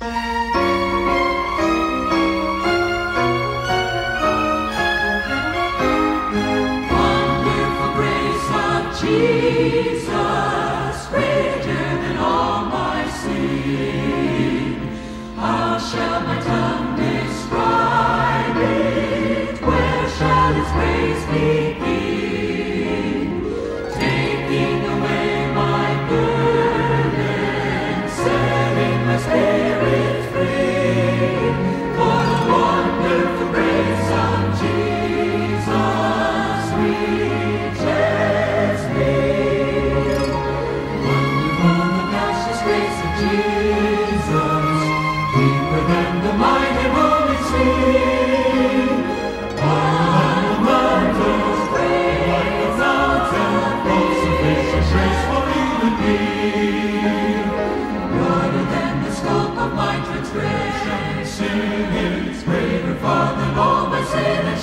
Música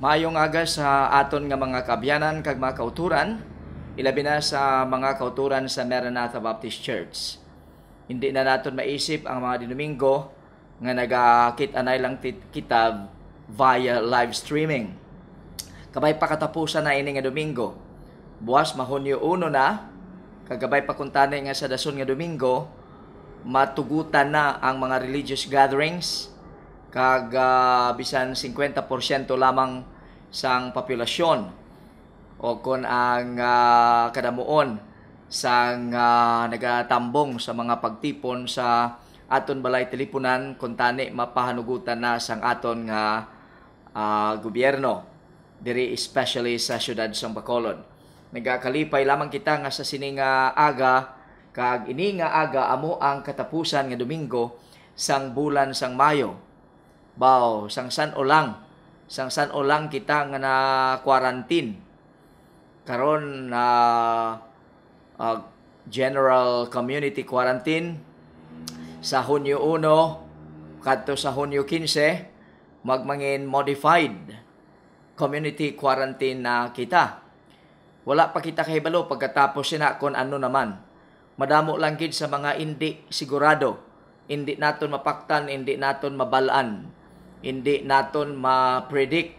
Mayong aga sa aton nga mga kabyanan kag mga kauturan, ilabi na sa mga kauturan sa Maranatha Baptist Church. Hindi na naton maisip ang mga dinumingo nga nagakita na lang kitab via live streaming. Kabay pa katapusan na ini nga Domingo. Buwas mahunyo uno na, kagabay pa kuntane nga sa dason nga Domingo, matugutan na ang mga religious gatherings kag bisan 50% lamang sang populasyon o kon ang uh, kadamuon sang uh, nagatambong sa mga pagtipon sa aton balay telipunan kung tani mapahanugutan na sang aton nga uh, gobyerno diri especially sa syudad sang Bacolod nagakalipay lamang kita nga sa sininga aga kag ini nga aga amo ang katapusan nga Domingo sang bulan sang Mayo Bao, sangsan o lang. Sangsan o lang kita nga na quarantine. Karon na uh, uh, general community quarantine sa Hunyo 1 kadto sa Hunyo 15 magmangin modified community quarantine na kita. Wala pa kita kahibalo pagkatapos sina kon ano naman. Madamo lang gid sa mga hindi sigurado. Hindi naton mapaktan, hindi naton mabalaan hindi naton ma-predict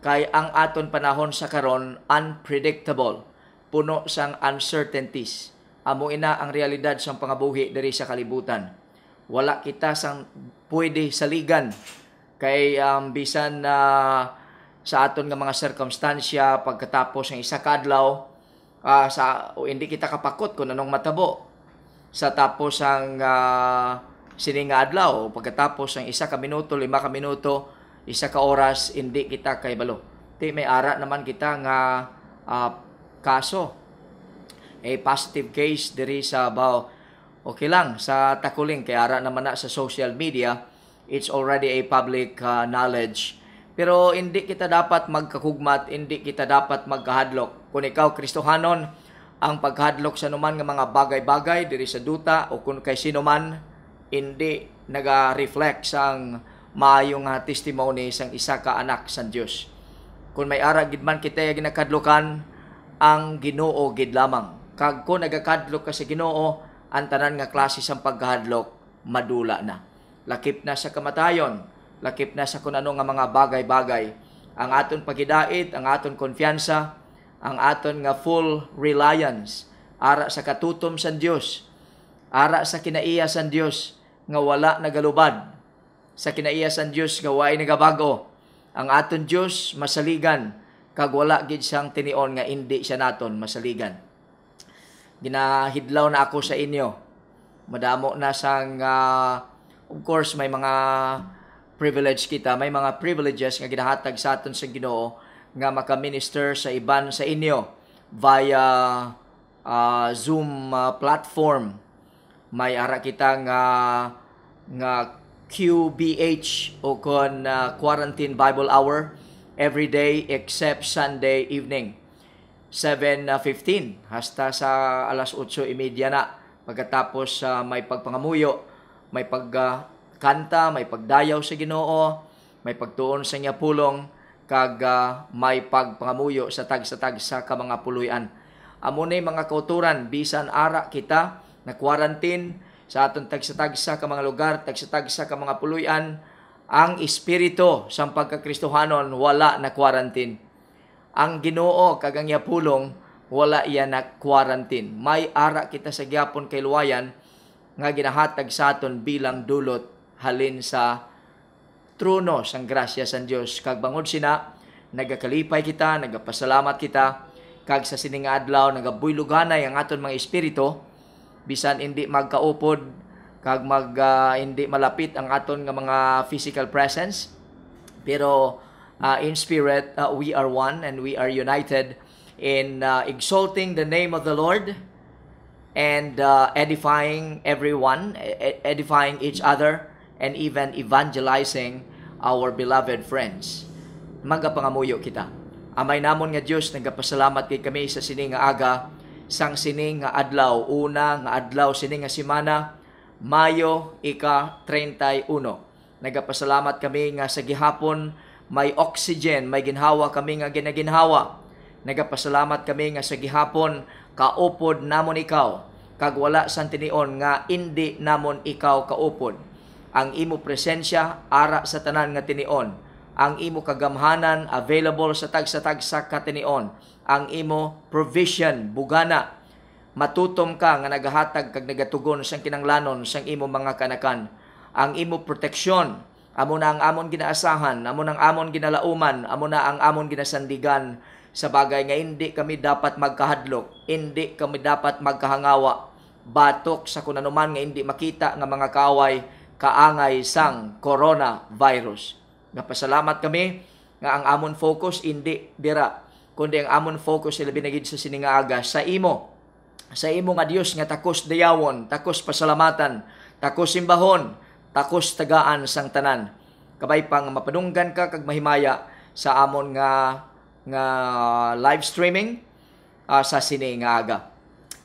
kay ang aton panahon sa karon unpredictable puno sang uncertainties amo ina ang realidad sang pangabuhi diri sa kalibutan wala kita sang pwede saligan kay um, bisan na uh, sa aton nga mga sirkumstansya pagkatapos ng isa kadlaw uh, ah, sa o hindi kita kapakot kung anong matabo sa tapos ang uh, siningadlaw pagkatapos ng isa ka minuto, lima ka minuto, isa ka oras hindi kita kay balo. Ti may ara naman kita nga uh, kaso a positive case diri sa bao okay lang sa takuling kay ara naman na sa social media it's already a public uh, knowledge pero hindi kita dapat magkakugmat hindi kita dapat magkahadlok kun ikaw Kristohanon ang paghadlok sa numan nga mga bagay-bagay diri sa duta o kung kay sino man hindi nag-reflect sang maayong ah, testimony sang isa ka anak sang Dios. Kung may ara gid man kita ginakadlukan ang Ginoo gid lamang. Kag ko nagakadlok ka sa Ginoo ang tanan nga klase sang pagkahadlok madula na. Lakip na sa kamatayon, lakip na sa ano nga mga bagay-bagay ang aton pagidait, ang aton konfiansa, ang aton nga full reliance ara sa katutom sa Dios, ara sa kinaiya sa Dios nga wala nagalubad sa kinaiya sa Dios nga way nagabago. Ang aton Dios masaligan kag wala gid siyang tinion nga indi siya naton masaligan. Ginahidlaw na ako sa inyo. Madamo na sang uh, of course may mga privilege kita, may mga privileges nga ginahatag sa aton sa Ginoo nga maka-minister sa iban sa inyo via uh, Zoom uh, platform may ara kita nga nga QBH o kon uh, quarantine Bible hour every day except Sunday evening 7:15 hasta sa alas 8:30 na pagkatapos uh, may pagpangamuyo may pagkanta uh, may pagdayaw sa Ginoo may pagtuon sa nya pulong kag uh, may pagpangamuyo sa tag sa tag sa kamangapuluyan amo ni mga kauturan bisan ara kita na quarantine sa atong tagsatagsa ka mga lugar, tagsatagsa ka mga puluyan, ang espiritu sa pagkakristohanon wala na quarantine. Ang Ginoo kagang yapulong wala iya na quarantine. May ara kita sa gyapon kay luwayan nga ginahatag sa aton bilang dulot halin sa trono sang grasya sa Dios kag bangod sina nagakalipay kita, nagapasalamat kita kag sa sining adlaw nagabuyloganay ang aton mga espiritu bisan hindi magkaupod kag mag uh, hindi malapit ang aton nga mga physical presence pero uh, in spirit uh, we are one and we are united in uh, exalting the name of the Lord and uh, edifying everyone e, e, edifying each other and even evangelizing our beloved friends magapangamuyo kita amay namon nga Dios nagapasalamat kay kami sa sini nga aga sang sining nga adlaw una nga adlaw sining nga semana Mayo ika 31 nagapasalamat kami nga sa gihapon may oxygen may ginhawa kami nga ginaginhawa nagapasalamat kami nga sa gihapon kaupod namon ikaw kag wala sang tinion nga indi namon ikaw kaupod ang imo presensya ara sa tanan nga tinion ang imo kagamhanan available sa tag sa tag sa katinion ang imo provision bugana matutom ka nga nagahatag kag nagatugon sang kinanglanon sang imo mga kanakan ang imo protection amo na ang amon ginaasahan amo na ang amon ginalauman amo na ang amon ginasandigan sa bagay nga hindi kami dapat magkahadlok hindi kami dapat magkahangawa batok sa kunanuman nga hindi makita nga mga kaway kaangay sang coronavirus nga pasalamat kami nga ang amon focus hindi dira kundi ang amon focus sila binagid sa siningaga sa imo sa imo nga Dios nga takos dayawon takos pasalamatan takos simbahon takos tagaan sang tanan kabay pang mapanunggan ka kag mahimaya sa amon nga nga live streaming uh, sa siningaga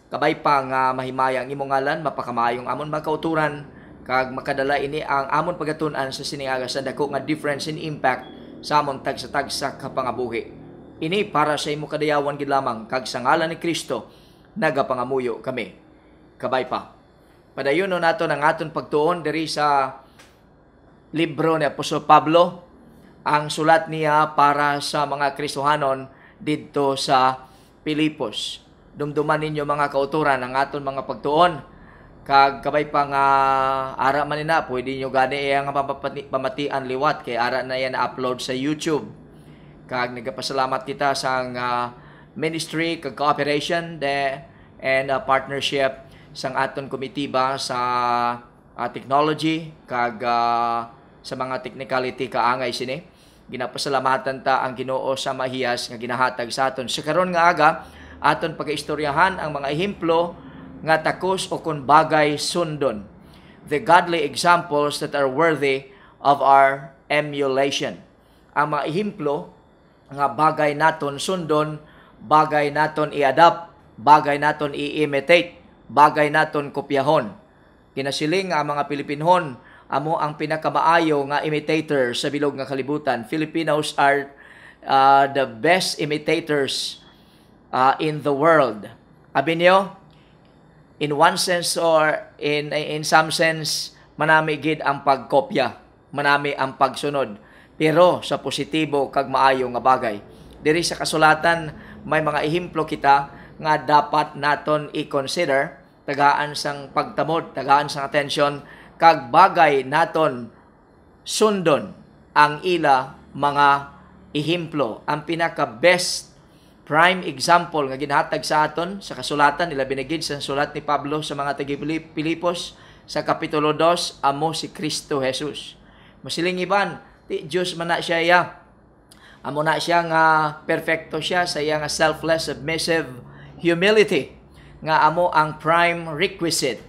kabay pang uh, mahimaya ang imong ngalan mapakamayong amon makauturan kag makadala ini ang amon pagatun-an sa siningaga sa dako nga difference in impact sa amon tag sa tag sa kapangabuhi Ini para sa imo kadayawan gid lamang kag sa ngalan ni Kristo nagapangamuyo kami. Kabay pa. Padayuno nato ang aton pagtuon diri sa libro ni Apostol Pablo ang sulat niya para sa mga Kristohanon didto sa Pilipos. Dumduman ninyo mga kauturan ang aton mga pagtuon kag kabay pa nga ara man na pwede niyo gani iya nga pamatian liwat kay ara na yan na upload sa YouTube Kag nagapasalamat kita sa uh, ministry kag cooperation de and uh, partnership sang aton komitiba sa uh, technology kag uh, sa mga technicality kaangay sini. Ginapasalamatan ta ang Ginoo sa mahiyas nga ginahatag sa aton. Sa karon nga aga, aton pagaistoryahan ang mga ehemplo nga takos o kun bagay sundon. The godly examples that are worthy of our emulation. Ang mga ehemplo nga bagay naton sundon, bagay naton i-adapt, bagay naton i-imitate, bagay naton kopyahon. Kinasiling nga mga Pilipinhon amo ang pinakamaayo nga imitator sa bilog nga kalibutan. Filipinos are uh, the best imitators uh, in the world. Abi niyo, in one sense or in in some sense manami gid ang pagkopya, manami ang pagsunod pero sa positibo kag maayo nga bagay. Diri sa kasulatan may mga ehemplo kita nga dapat naton i-consider tagaan sang pagtamod, tagaan sang atensyon kag bagay naton sundon ang ila mga ehemplo. Ang pinaka best prime example nga ginhatag sa aton sa kasulatan nila binigid sa sulat ni Pablo sa mga taga Pilipos sa kapitulo 2 amo si Kristo Jesus. Masiling iban Di Diyos man na siya ya. Amo na siya nga perfecto siya sa iya nga selfless submissive humility nga amo ang prime requisite.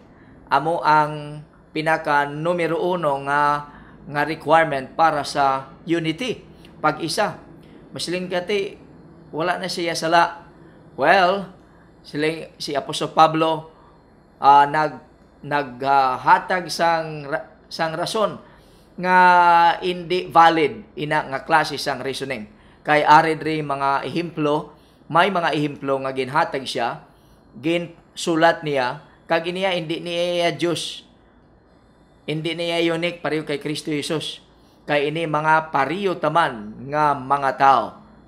Amo ang pinaka numero uno nga nga requirement para sa unity pag-isa masling kati wala na siya sala well siling si Apostol Pablo uh, nag naghatag uh, sang sang rason nga hindi valid ina nga klase sang reasoning. Kay ari diri mga ehemplo, may mga ehemplo nga ginhatag siya, gin sulat niya kag iniya hindi niya Dios. Hindi niya unique pareho kay Kristo Jesus. Kay ini mga pareho taman nga mga tao.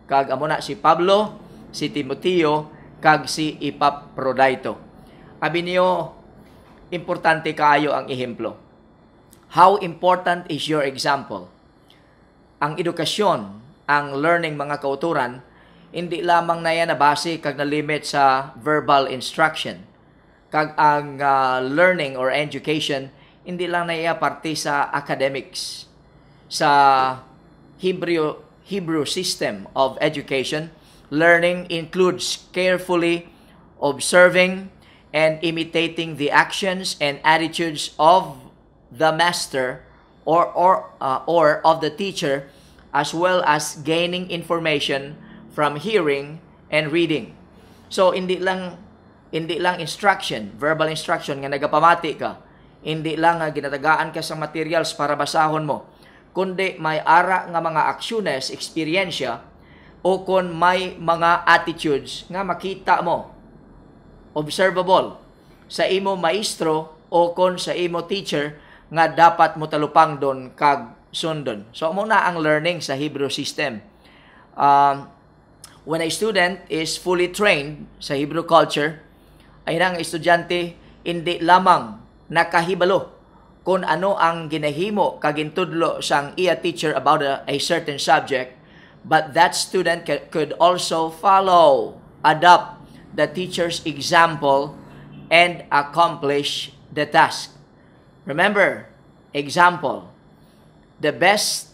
Kag amo na si Pablo, si Timoteo, kag si Epaprodito. Abi niyo importante kaayo ang ehemplo How important is your example? Ang edukasyon, ang learning mga kauturan, hindi lamang na yan nabase kag na limit sa verbal instruction. Kag ang uh, learning or education, hindi lang na parte sa academics. Sa Hebrew, Hebrew system of education, learning includes carefully observing and imitating the actions and attitudes of the master or or uh, or of the teacher as well as gaining information from hearing and reading. So hindi lang hindi lang instruction, verbal instruction nga nagapamati ka, hindi lang nga ginatagaan ka sa materials para basahon mo, kundi may ara nga mga aksyones, experience o kon may mga attitudes nga makita mo observable sa imo maestro o kon sa imo teacher nga dapat mo talupang don kag sundon. So muna ang learning sa Hebrew system. Um, when a student is fully trained sa Hebrew culture, ay ang estudyante hindi lamang nakahibalo kung ano ang ginahimo kagintudlo sang iya teacher about a, a certain subject, but that student ca- could also follow, adapt the teacher's example, and accomplish the task. Remember, example. The best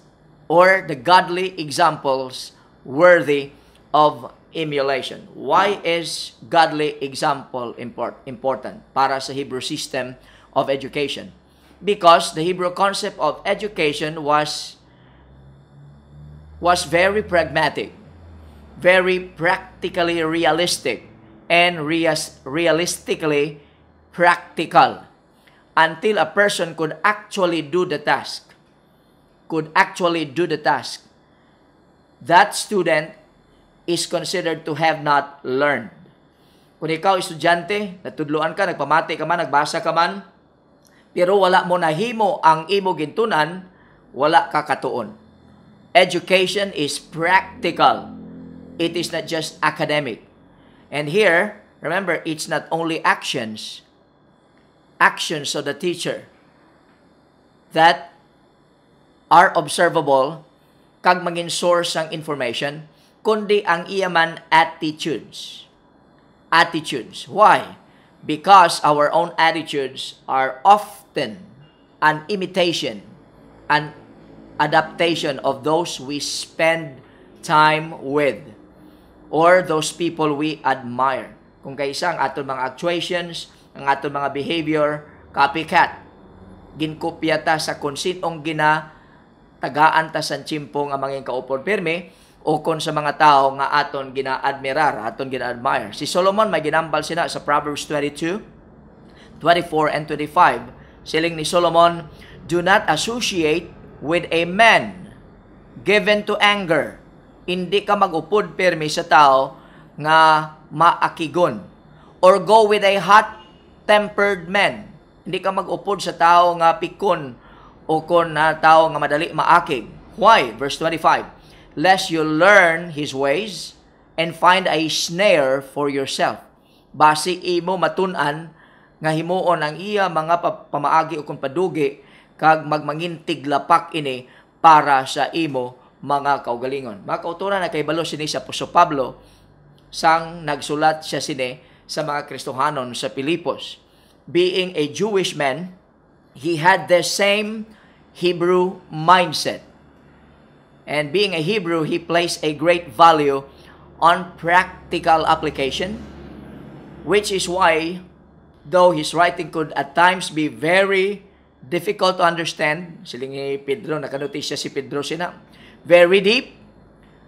or the godly examples worthy of emulation. Why is godly example import, important para sa Hebrew system of education? Because the Hebrew concept of education was was very pragmatic, very practically realistic, and reas- realistically practical. until a person could actually do the task. Could actually do the task. That student is considered to have not learned. Kung ikaw estudyante, natudloan ka, nagpamati ka man, nagbasa ka man, pero wala mo nahimo ang imo gintunan, wala ka katuon. Education is practical. It is not just academic. And here, remember, it's not only actions, actions of the teacher that are observable kag maging source ang information kundi ang iyaman attitudes attitudes why because our own attitudes are often an imitation an adaptation of those we spend time with or those people we admire kung kay isang atong mga actuations ang aton mga behavior copycat ginkopya ta sa konsinong gina tagaan ta sa chimpo nga mga kaupod pirmi o kon sa mga tao nga aton gina-admirar, aton gina-admire. Si Solomon may ginambal sina sa Proverbs 22, 24 and 25. Siling ni Solomon, Do not associate with a man given to anger. Hindi ka magupod pirmi sa tao nga maakigon. Or go with a hot tempered men. Hindi ka magupod sa tao nga pikon o kon na tao nga madali maakig. Why? Verse 25. Lest you learn his ways and find a snare for yourself. Basi imo matunan nga himuon ang iya mga pamaagi o kung padugi kag magmangintig lapak ini para sa imo mga kaugalingon. Mga kautura na kay Balo sini sa Puso Pablo sang nagsulat siya sini sa mga Kristohanon sa Pilipos. Being a Jewish man, he had the same Hebrew mindset. And being a Hebrew, he placed a great value on practical application, which is why, though his writing could at times be very difficult to understand, siling ni Pedro, nakanotis siya si Pedro sina, very deep,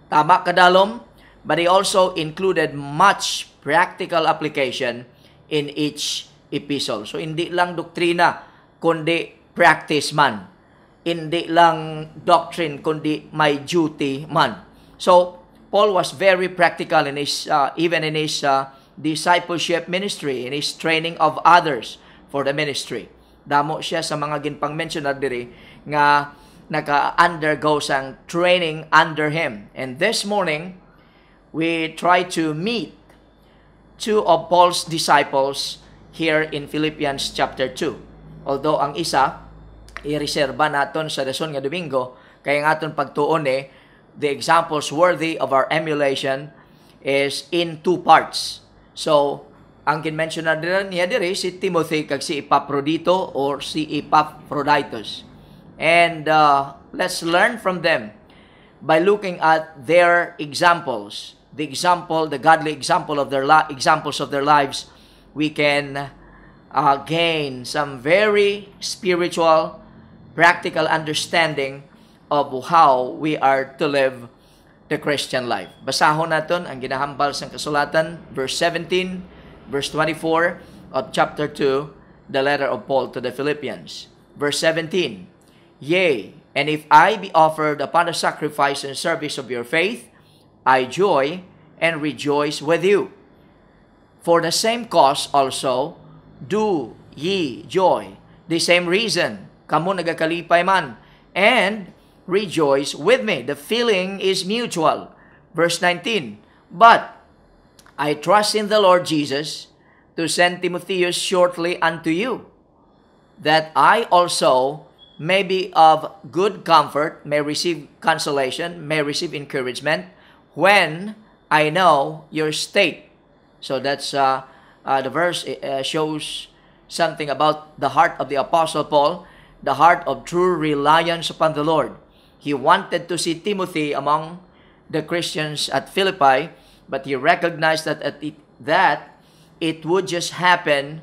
tama kadalom, but he also included much practical application in each epistle. So hindi lang doktrina, kundi practice man. Hindi lang doctrine, kundi my duty man. So Paul was very practical in his uh, even in his uh, discipleship ministry, in his training of others for the ministry. Damo siya sa mga ginpang mentioned diri nga naka-undergo sang training under him. And this morning, we try to meet two of Paul's disciples here in Philippians chapter 2. Although ang isa, i-reserva naton sa Reson nga Domingo, kaya nga aton pagtuon eh, the examples worthy of our emulation is in two parts. So, ang kinmention na rin niya diri si Timothy kag si Epaprodito or si Epaphroditus. And uh, let's learn from them by looking at their examples the example, the godly example of their li- examples of their lives, we can uh, gain some very spiritual, practical understanding of how we are to live the Christian life. Basahon natin ang ginahambal sa kasulatan, verse 17, verse 24 of chapter 2, the letter of Paul to the Philippians. Verse 17, Yea, and if I be offered upon the sacrifice and service of your faith, I joy and rejoice with you. For the same cause also, do ye joy. The same reason, kamu nagakalipay man, and rejoice with me. The feeling is mutual. Verse 19, But I trust in the Lord Jesus to send Timotheus shortly unto you, that I also may be of good comfort, may receive consolation, may receive encouragement, when I know your state. So that's uh, uh, the verse uh, shows something about the heart of the Apostle Paul, the heart of true reliance upon the Lord. He wanted to see Timothy among the Christians at Philippi, but he recognized that it, that it would just happen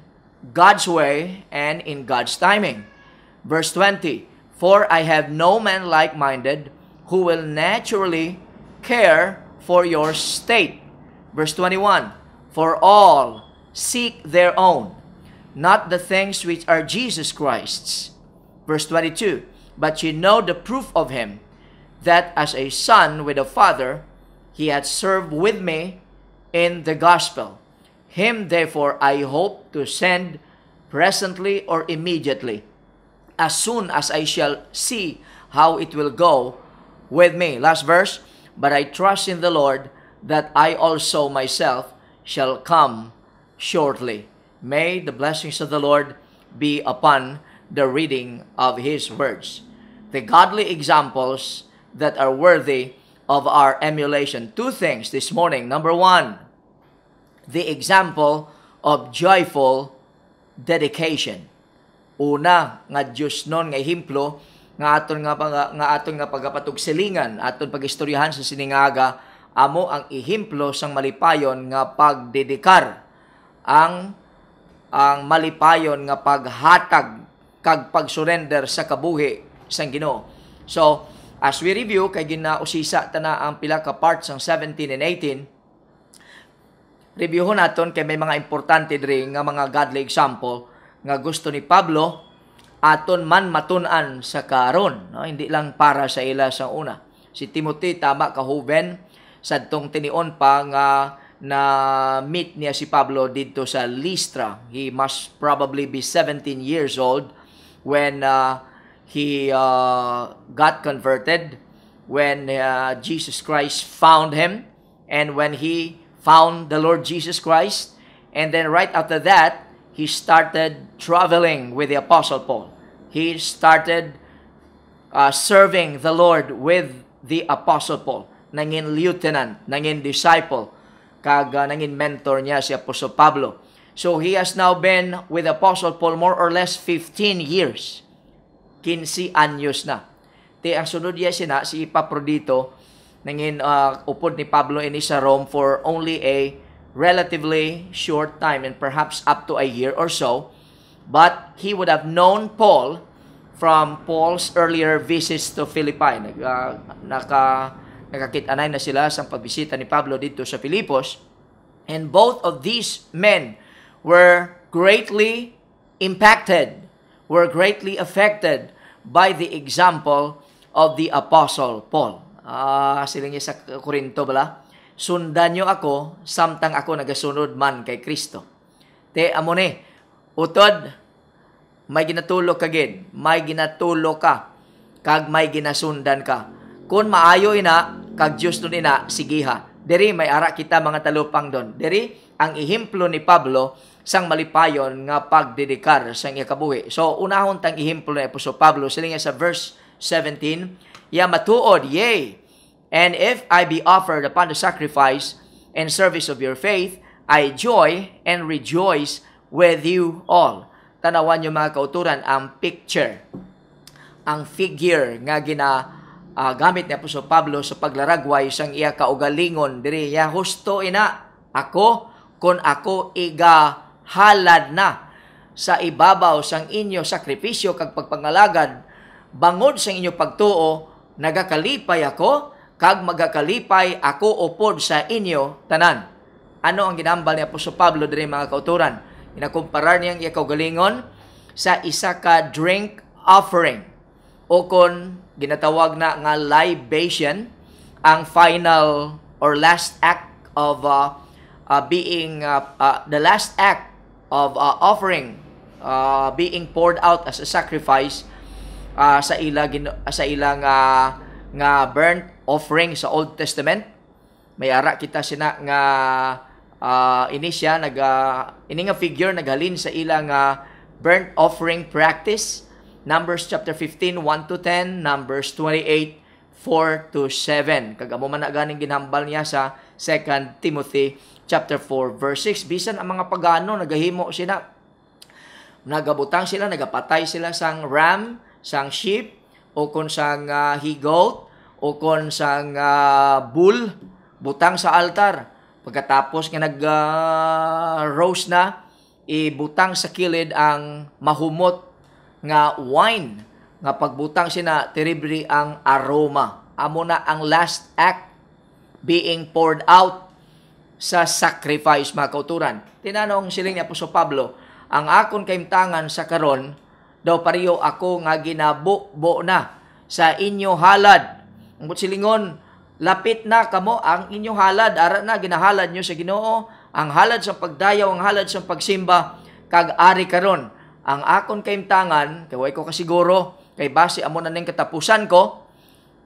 God's way and in God's timing. Verse 20 For I have no man like minded who will naturally care for your state. Verse 21 For all seek their own, not the things which are Jesus Christ's. Verse 22 But ye know the proof of him, that as a son with a father, he had served with me in the gospel. Him therefore I hope to send presently or immediately, as soon as I shall see how it will go with me. Last verse but I trust in the Lord that I also myself shall come shortly. May the blessings of the Lord be upon the reading of His words. The godly examples that are worthy of our emulation. Two things this morning. Number one, the example of joyful dedication. Una, nga Diyos nun nga himplo nga aton nga nga, aton nga pagapatugsilingan aton pagistoryahan sa siningaga amo ang ihimplo sang malipayon nga pagdedikar ang ang malipayon nga paghatag kag pagsurrender sa kabuhi sang Ginoo so as we review kay ginausisa ta na ang pila ka parts ang 17 and 18 reviewhon naton kay may mga importante diri nga mga godly example nga gusto ni Pablo aton man matunan sa karon no? hindi lang para sa ila sa una si Timothy tama ka huben sadtong tinion pa nga na meet niya si Pablo dito sa Listra he must probably be 17 years old when uh, he uh, got converted when uh, Jesus Christ found him and when he found the Lord Jesus Christ and then right after that he started traveling with the Apostle Paul. He started uh, serving the Lord with the Apostle Paul. Nangin lieutenant, nangin disciple, kag uh, nangin mentor niya si Apostle Pablo. So he has now been with Apostle Paul more or less 15 years. 15 anyos na. Ti ang sunod niya sina si Epaprodito nangin uh, upod ni Pablo ini sa Rome for only a relatively short time and perhaps up to a year or so, but he would have known Paul from Paul's earlier visits to Philippi. Nag, uh, naka, nakakitanay na sila sa pagbisita ni Pablo dito sa Filipos. And both of these men were greatly impacted, were greatly affected by the example of the Apostle Paul. Uh, sila niya sa Korinto, bala? sundan nyo ako, samtang ako nagasunod man kay Kristo. Te, amone, utod, may ginatulo ka gid, may ginatulo ka, kag may ginasundan ka. Kung maayo ina, kag Diyos nun ina, sigiha. Diri, may ara kita mga talupang don. Diri, ang ihimplo ni Pablo, sang malipayon nga pagdedikar sang iya kabuhi. So, unahon tang ihimplo ni Apostol Pablo, sila sa verse 17, Ya matuod, yea, And if I be offered upon the sacrifice and service of your faith, I joy and rejoice with you all. Tanawan niyo mga kauturan ang picture, ang figure nga gina uh, gamit ni Apostol Pablo sa paglaragway sang iya kaugalingon diri ya husto ina ako kon ako iga halad na sa ibabaw sang inyo sakripisyo kag pagpangalagad bangod sang inyo pagtuo nagakalipay ako kag magakalipay ako upod sa inyo tanan. Ano ang ginambal ni Apostol Pablo diri mga kauturan? Inakumparar niya ang kaugalingon sa isa ka drink offering o kon ginatawag na nga libation ang final or last act of uh, uh, being uh, uh, the last act of uh, offering uh, being poured out as a sacrifice uh, sa ilang uh, sa ilang uh, nga burnt offering sa Old Testament. May ara kita sina nga uh, ini nag uh, ini nga figure naghalin sa ilang uh, burnt offering practice. Numbers chapter 15 1 to 10, Numbers 28 4 to 7. Kag amo man ganing ginhambal niya sa 2 Timothy chapter 4 verse 6 bisan ang mga pagano nagahimo sina nagabutang sila nagapatay sila sang ram sang sheep o kun sang uh, he goat o kon sang uh, bull butang sa altar pagkatapos nga nag uh, roast na ibutang sa kilid ang mahumot nga wine nga pagbutang sina tiribri ang aroma amo na ang last act being poured out sa sacrifice mga kauturan tinanong siling ni Apostol Pablo ang akon kaimtangan sa karon daw pareho ako nga ginabo na sa inyo halad ang silingon, lapit na kamo ang inyo halad, ara na ginahalad nyo sa Ginoo, ang halad sa pagdayaw, ang halad sa pagsimba, kag ari karon. Ang akon kaimtangan, kay way ko kasiguro, kay base amo na ning katapusan ko,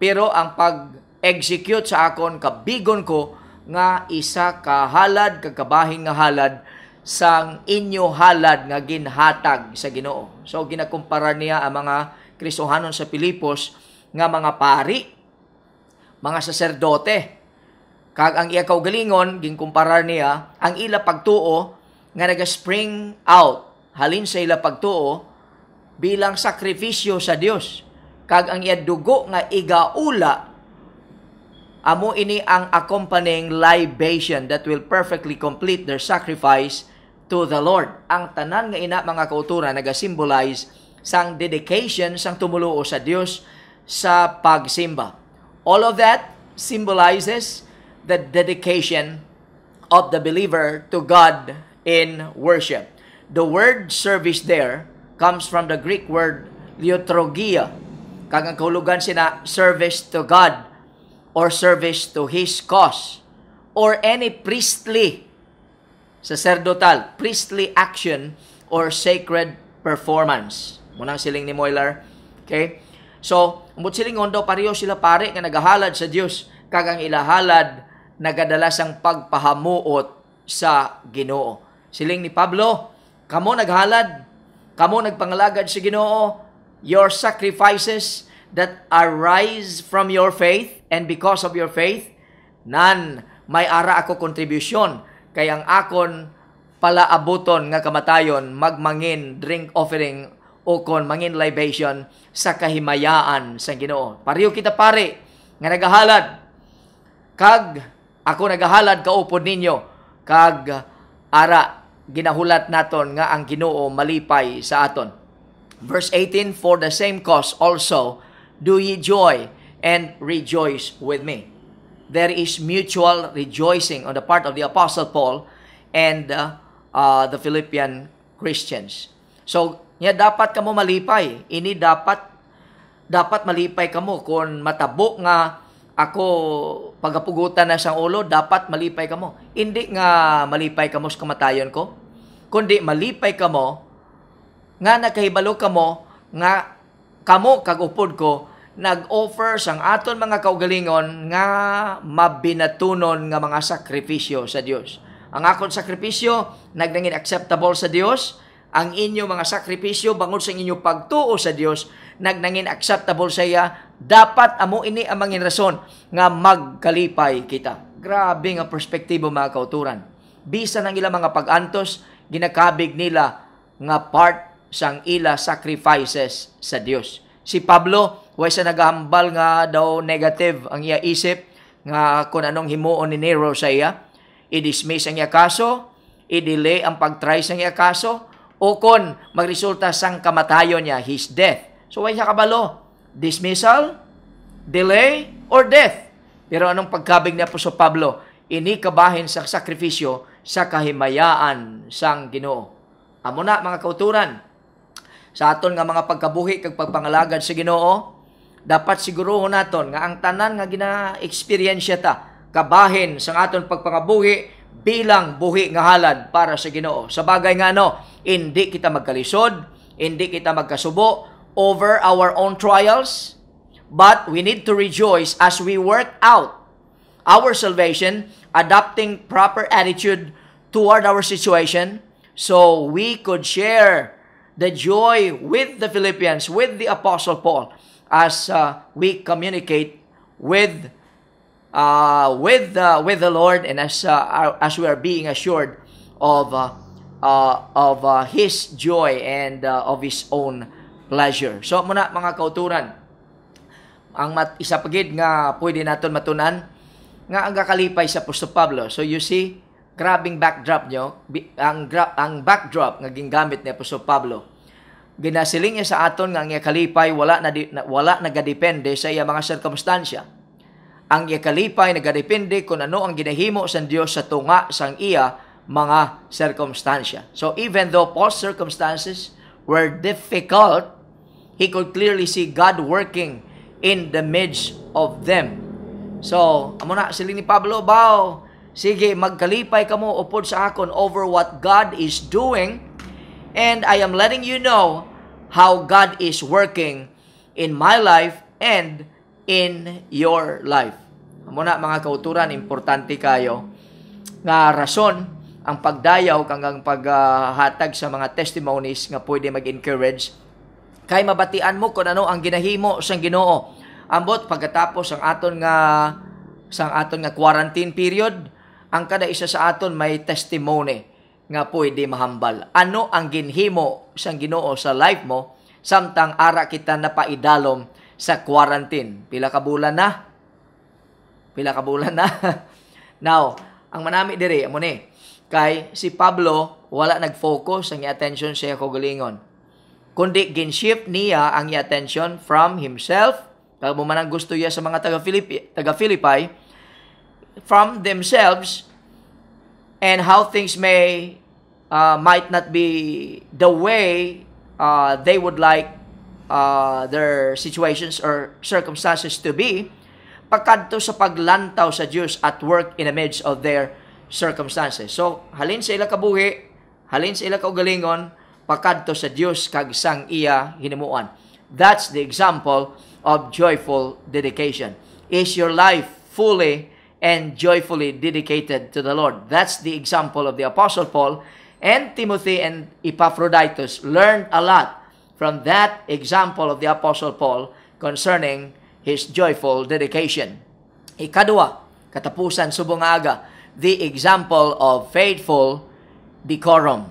pero ang pag-execute sa akon kabigon ko nga isa ka halad kag kagkabahin nga halad sang inyo halad nga ginhatag sa Ginoo. So ginakumpara niya ang mga Kristohanon sa Pilipos nga mga pari mga saserdote. Kag ang iya kaugalingon, ginkumparar niya, ang ila pagtuo nga naga-spring out, halin sa ila pagtuo, bilang sakripisyo sa Dios. Kag ang iya dugo nga igaula, amo ini ang accompanying libation that will perfectly complete their sacrifice to the Lord. Ang tanan nga ina mga kautura naga-symbolize sang dedication sang tumuluo sa Dios sa pagsimba. All of that symbolizes the dedication of the believer to God in worship. The word service there comes from the Greek word liturgia. Kag ang kahulugan sina service to God or service to His cause or any priestly sacerdotal, priestly action or sacred performance. Munang siling ni Moylar. Okay? So, umot silingon daw pareho sila pare nga nagahalad sa Dios kagang ilahalad nagadalasang pagpahamuot sa Ginoo. Siling ni Pablo, kamo naghalad, kamo nagpangalagad sa Ginoo, your sacrifices that arise from your faith and because of your faith, nan may ara ako kontribusyon kay ang akon palaabuton nga kamatayon magmangin drink offering o kon mangin libation sa kahimayaan sa Ginoo. Pareho kita pare nga nagahalad kag ako nagahalad kaupod ninyo kag ara ginahulat naton nga ang Ginoo malipay sa aton. Verse 18 for the same cause also do ye joy and rejoice with me. There is mutual rejoicing on the part of the apostle Paul and uh, uh, the Philippian Christians. So nga dapat kamo malipay. Ini dapat dapat malipay kamo kon matabo nga ako pagapugutan na siyang ulo dapat malipay kamo. Hindi nga malipay kamo sa kamatayon ko, kundi malipay kamo nga nakahibalo kamo nga kamo kag upod ko nag-offer sang aton mga kaugalingon nga mabinatunon nga mga sakripisyo sa Dios. Ang akon sakripisyo nagnangin acceptable sa Dios ang inyo mga sakripisyo bangod sa inyo pagtuo sa Dios nagnangin acceptable sa iya dapat amo ini ang mangin rason nga magkalipay kita grabe nga perspektibo mga kauturan bisan ang ila mga pagantos ginakabig nila nga part sang ila sacrifices sa Dios si Pablo way sa nagahambal nga daw negative ang iya isip nga kung anong himuon ni Nero sa iya i-dismiss ang iya kaso i-delay ang pag-try sa iya kaso o kon magresulta sang kamatayon niya, his death. So, way siya kabalo? Dismissal, delay, or death. Pero anong pagkabig niya po sa Pablo? Ini kabahin sa sakripisyo sa kahimayaan sang Ginoo. Amo na mga kauturan. Sa aton nga mga pagkabuhi kag pagpangalagad sa Ginoo, dapat siguruhon naton nga ang tanan nga gina-experience ta kabahin sa aton pagpangabuhi bilang buhi nga halad para sa Ginoo. Sa bagay nga ano, hindi kita magkalisod, hindi kita magkasubo over our own trials, but we need to rejoice as we work out our salvation, adopting proper attitude toward our situation, so we could share the joy with the Philippians, with the Apostle Paul, as uh, we communicate with uh, with uh, with the Lord and as uh, as we are being assured of uh, uh, of uh, His joy and uh, of His own pleasure. So, muna mga kauturan, ang mat, isa pagid nga pwede naton matunan, nga ang gakalipay sa Apostol Pablo. So, you see, grabbing backdrop nyo, ang, gra- ang backdrop nga ginagamit ni Apostol Pablo. Ginasiling niya sa aton nga ang kalipay wala na, di, na wala nagadepende sa iya mga sirkumstansya ang ikalipay nagadepende kung ano ang ginahimo sa Dios sa tunga sang iya mga circumstances. So even though Paul's circumstances were difficult, he could clearly see God working in the midst of them. So, amo na sila ni Pablo bao. Sige, magkalipay kamo upod sa akon over what God is doing and I am letting you know how God is working in my life and in your life. Amo na mga kauturan importante kayo nga rason ang pagdayaw kang paghatag uh, sa mga testimonies nga pwede mag-encourage kay mabatian mo kung ano ang ginahimo sang Ginoo ambot pagkatapos ang aton nga sang aton nga quarantine period ang kada isa sa aton may testimony nga pwede mahambal ano ang ginhimo sang Ginoo sa life mo samtang ara kita na paidalom sa quarantine pila ka bulan na pila ka bulan na now ang manami diri amo ni Kay si Pablo, wala nag-focus ang attention sa siya kogalingon. Kundi gin-shift niya ang attention from himself, kaya man gusto niya sa mga taga-Philippi, taga-Philippi, from themselves and how things may uh, might not be the way uh, they would like uh, their situations or circumstances to be, pagkadto sa paglantaw sa Diyos at work in the midst of their circumstances. So, halin sa ila kabuhi, halin sa ila kaugalingon, pakadto sa Dios kag sang iya hinimuan. That's the example of joyful dedication. Is your life fully and joyfully dedicated to the Lord? That's the example of the Apostle Paul and Timothy and Epaphroditus learned a lot from that example of the Apostle Paul concerning his joyful dedication. Ikadua, katapusan subong aga the example of faithful decorum.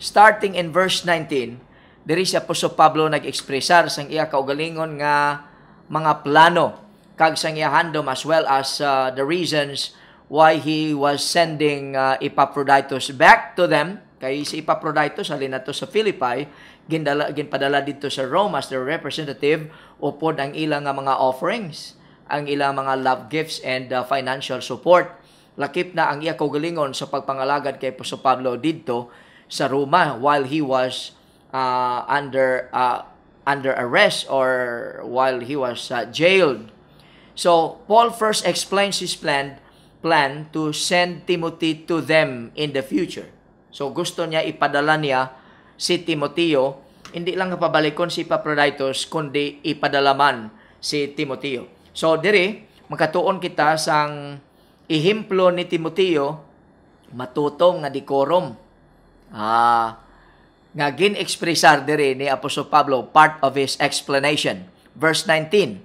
Starting in verse 19, diri si Apostol Pablo nag-expressar sang iya kaugalingon nga mga plano kag sang iya handom as well as uh, the reasons why he was sending uh, Epaphroditus back to them. Kay si Epaphroditus alin nato sa Philippi, gindala, ginpadala dito sa Rome as their representative upod ang ilang nga mga offerings, ang ilang mga love gifts and uh, financial support Lakip na ang iya kogalingon sa pagpangalagad kay Apostol Pablo didto sa Roma while he was uh, under uh, under arrest or while he was uh, jailed. So Paul first explains his plan plan to send Timothy to them in the future. So gusto niya ipadala niya si Timoteo, hindi lang pabalikon si Paproditus, kundi ipadalaman si Timoteo. So diri, makatuon kita sang ihimplo ni Timoteo matutong nga decorum. Ah, nga gin-expressar diri ni Apostol Pablo part of his explanation. Verse 19,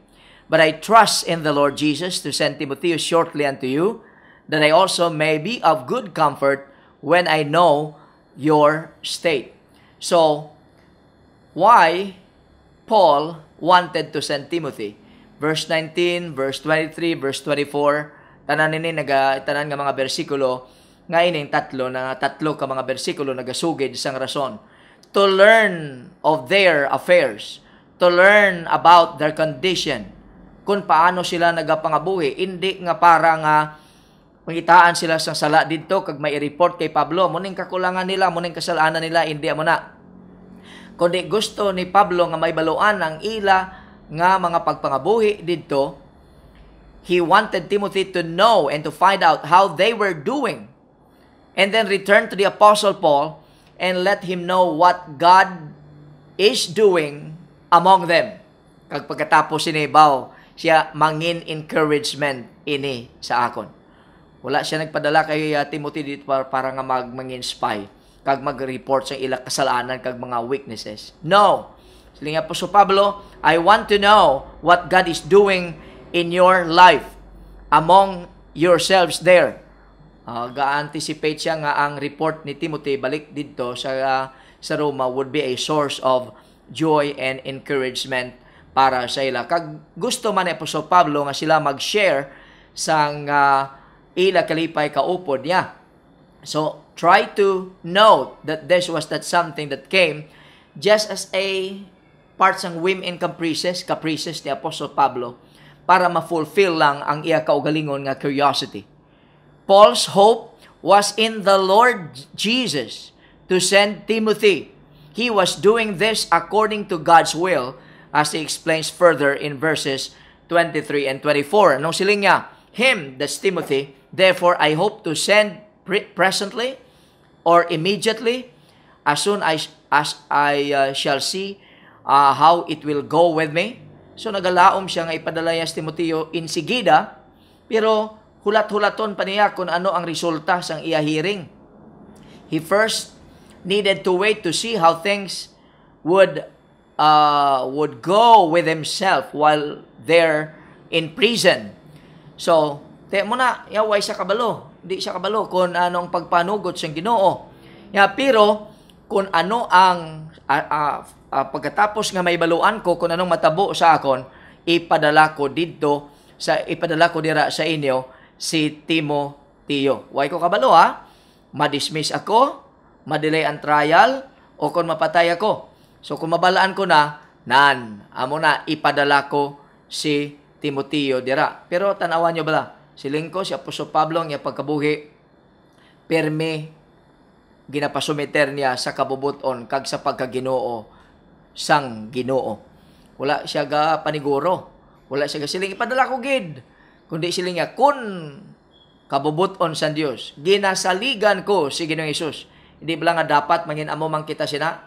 But I trust in the Lord Jesus to send Timothy shortly unto you, that I also may be of good comfort when I know your state. So, why Paul wanted to send Timothy? Verse 19, verse 23, verse 24, tanan ini naga tanan nga mga bersikulo nga ining tatlo na tatlo ka mga bersikulo nagasugid sang rason to learn of their affairs to learn about their condition kung paano sila nagapangabuhi indi nga para nga mangitaan sila sang sala didto kag mai-report kay Pablo muning kakulangan nila muning kasalanan nila indi mo na kundi gusto ni Pablo nga may baluan ang ila nga mga pagpangabuhi didto he wanted Timothy to know and to find out how they were doing. And then return to the Apostle Paul and let him know what God is doing among them. Kag pagkatapos sinibaw, siya mangin encouragement ini sa akon. Wala siya nagpadala kay uh, Timothy dito para, para nga mag, mag-inspire kag mag-report sa ila kasalanan kag mga weaknesses. No. Sila nga po so Pablo, I want to know what God is doing in your life among yourselves there. Uh, ga-anticipate siya nga ang report ni Timothy balik dito sa uh, sa Roma would be a source of joy and encouragement para sa ila. Kag gusto man ni Apostol Pablo nga sila mag-share sa uh, ila kalipay kaupod niya. So try to note that this was that something that came just as a parts ng whim and caprices, caprices ni Apostol Pablo para ma-fulfill lang ang iya kaugalingon nga curiosity. Paul's hope was in the Lord Jesus to send Timothy. He was doing this according to God's will as he explains further in verses 23 and 24. Anong siling niya? Him, that's Timothy, therefore I hope to send pre- presently or immediately as soon as, as I uh, shall see uh, how it will go with me. So nagalaom siya nga ipadala niya si Timoteo in Sigida, pero hulat-hulaton pa niya kung ano ang resulta sang iya hearing. He first needed to wait to see how things would uh, would go with himself while there in prison. So, te mo na, yaway sa kabalo. Di siya kabalo kung anong pagpanugot sa ginoo. Ya, pero, kung ano ang uh, uh, uh, pagkatapos nga maibaluan ko kung anong matabo sa akon, ipadala ko dito sa ipadala ko dira sa inyo si Timoteo. Why ko kabalo ha? Madismiss ako, madelay ang trial, o kung mapatay ako. So kung mabalaan ko na, nan, amo na, ipadala ko si Timoteo dira. Pero tanawan nyo bala, si Lingko si Apostol Pablo, nga pagkabuhi, perme ginapasumiter niya sa kabubuton kag sa pagkaginoo sang Ginoo. Wala siya ga paniguro. Wala siya ga siling ipadala ko gid. Kundi siling nga kun kabubuton sa Dios. Ginasaligan ko si Ginoong Hesus. Hindi bala nga dapat mangin amo man kita sina.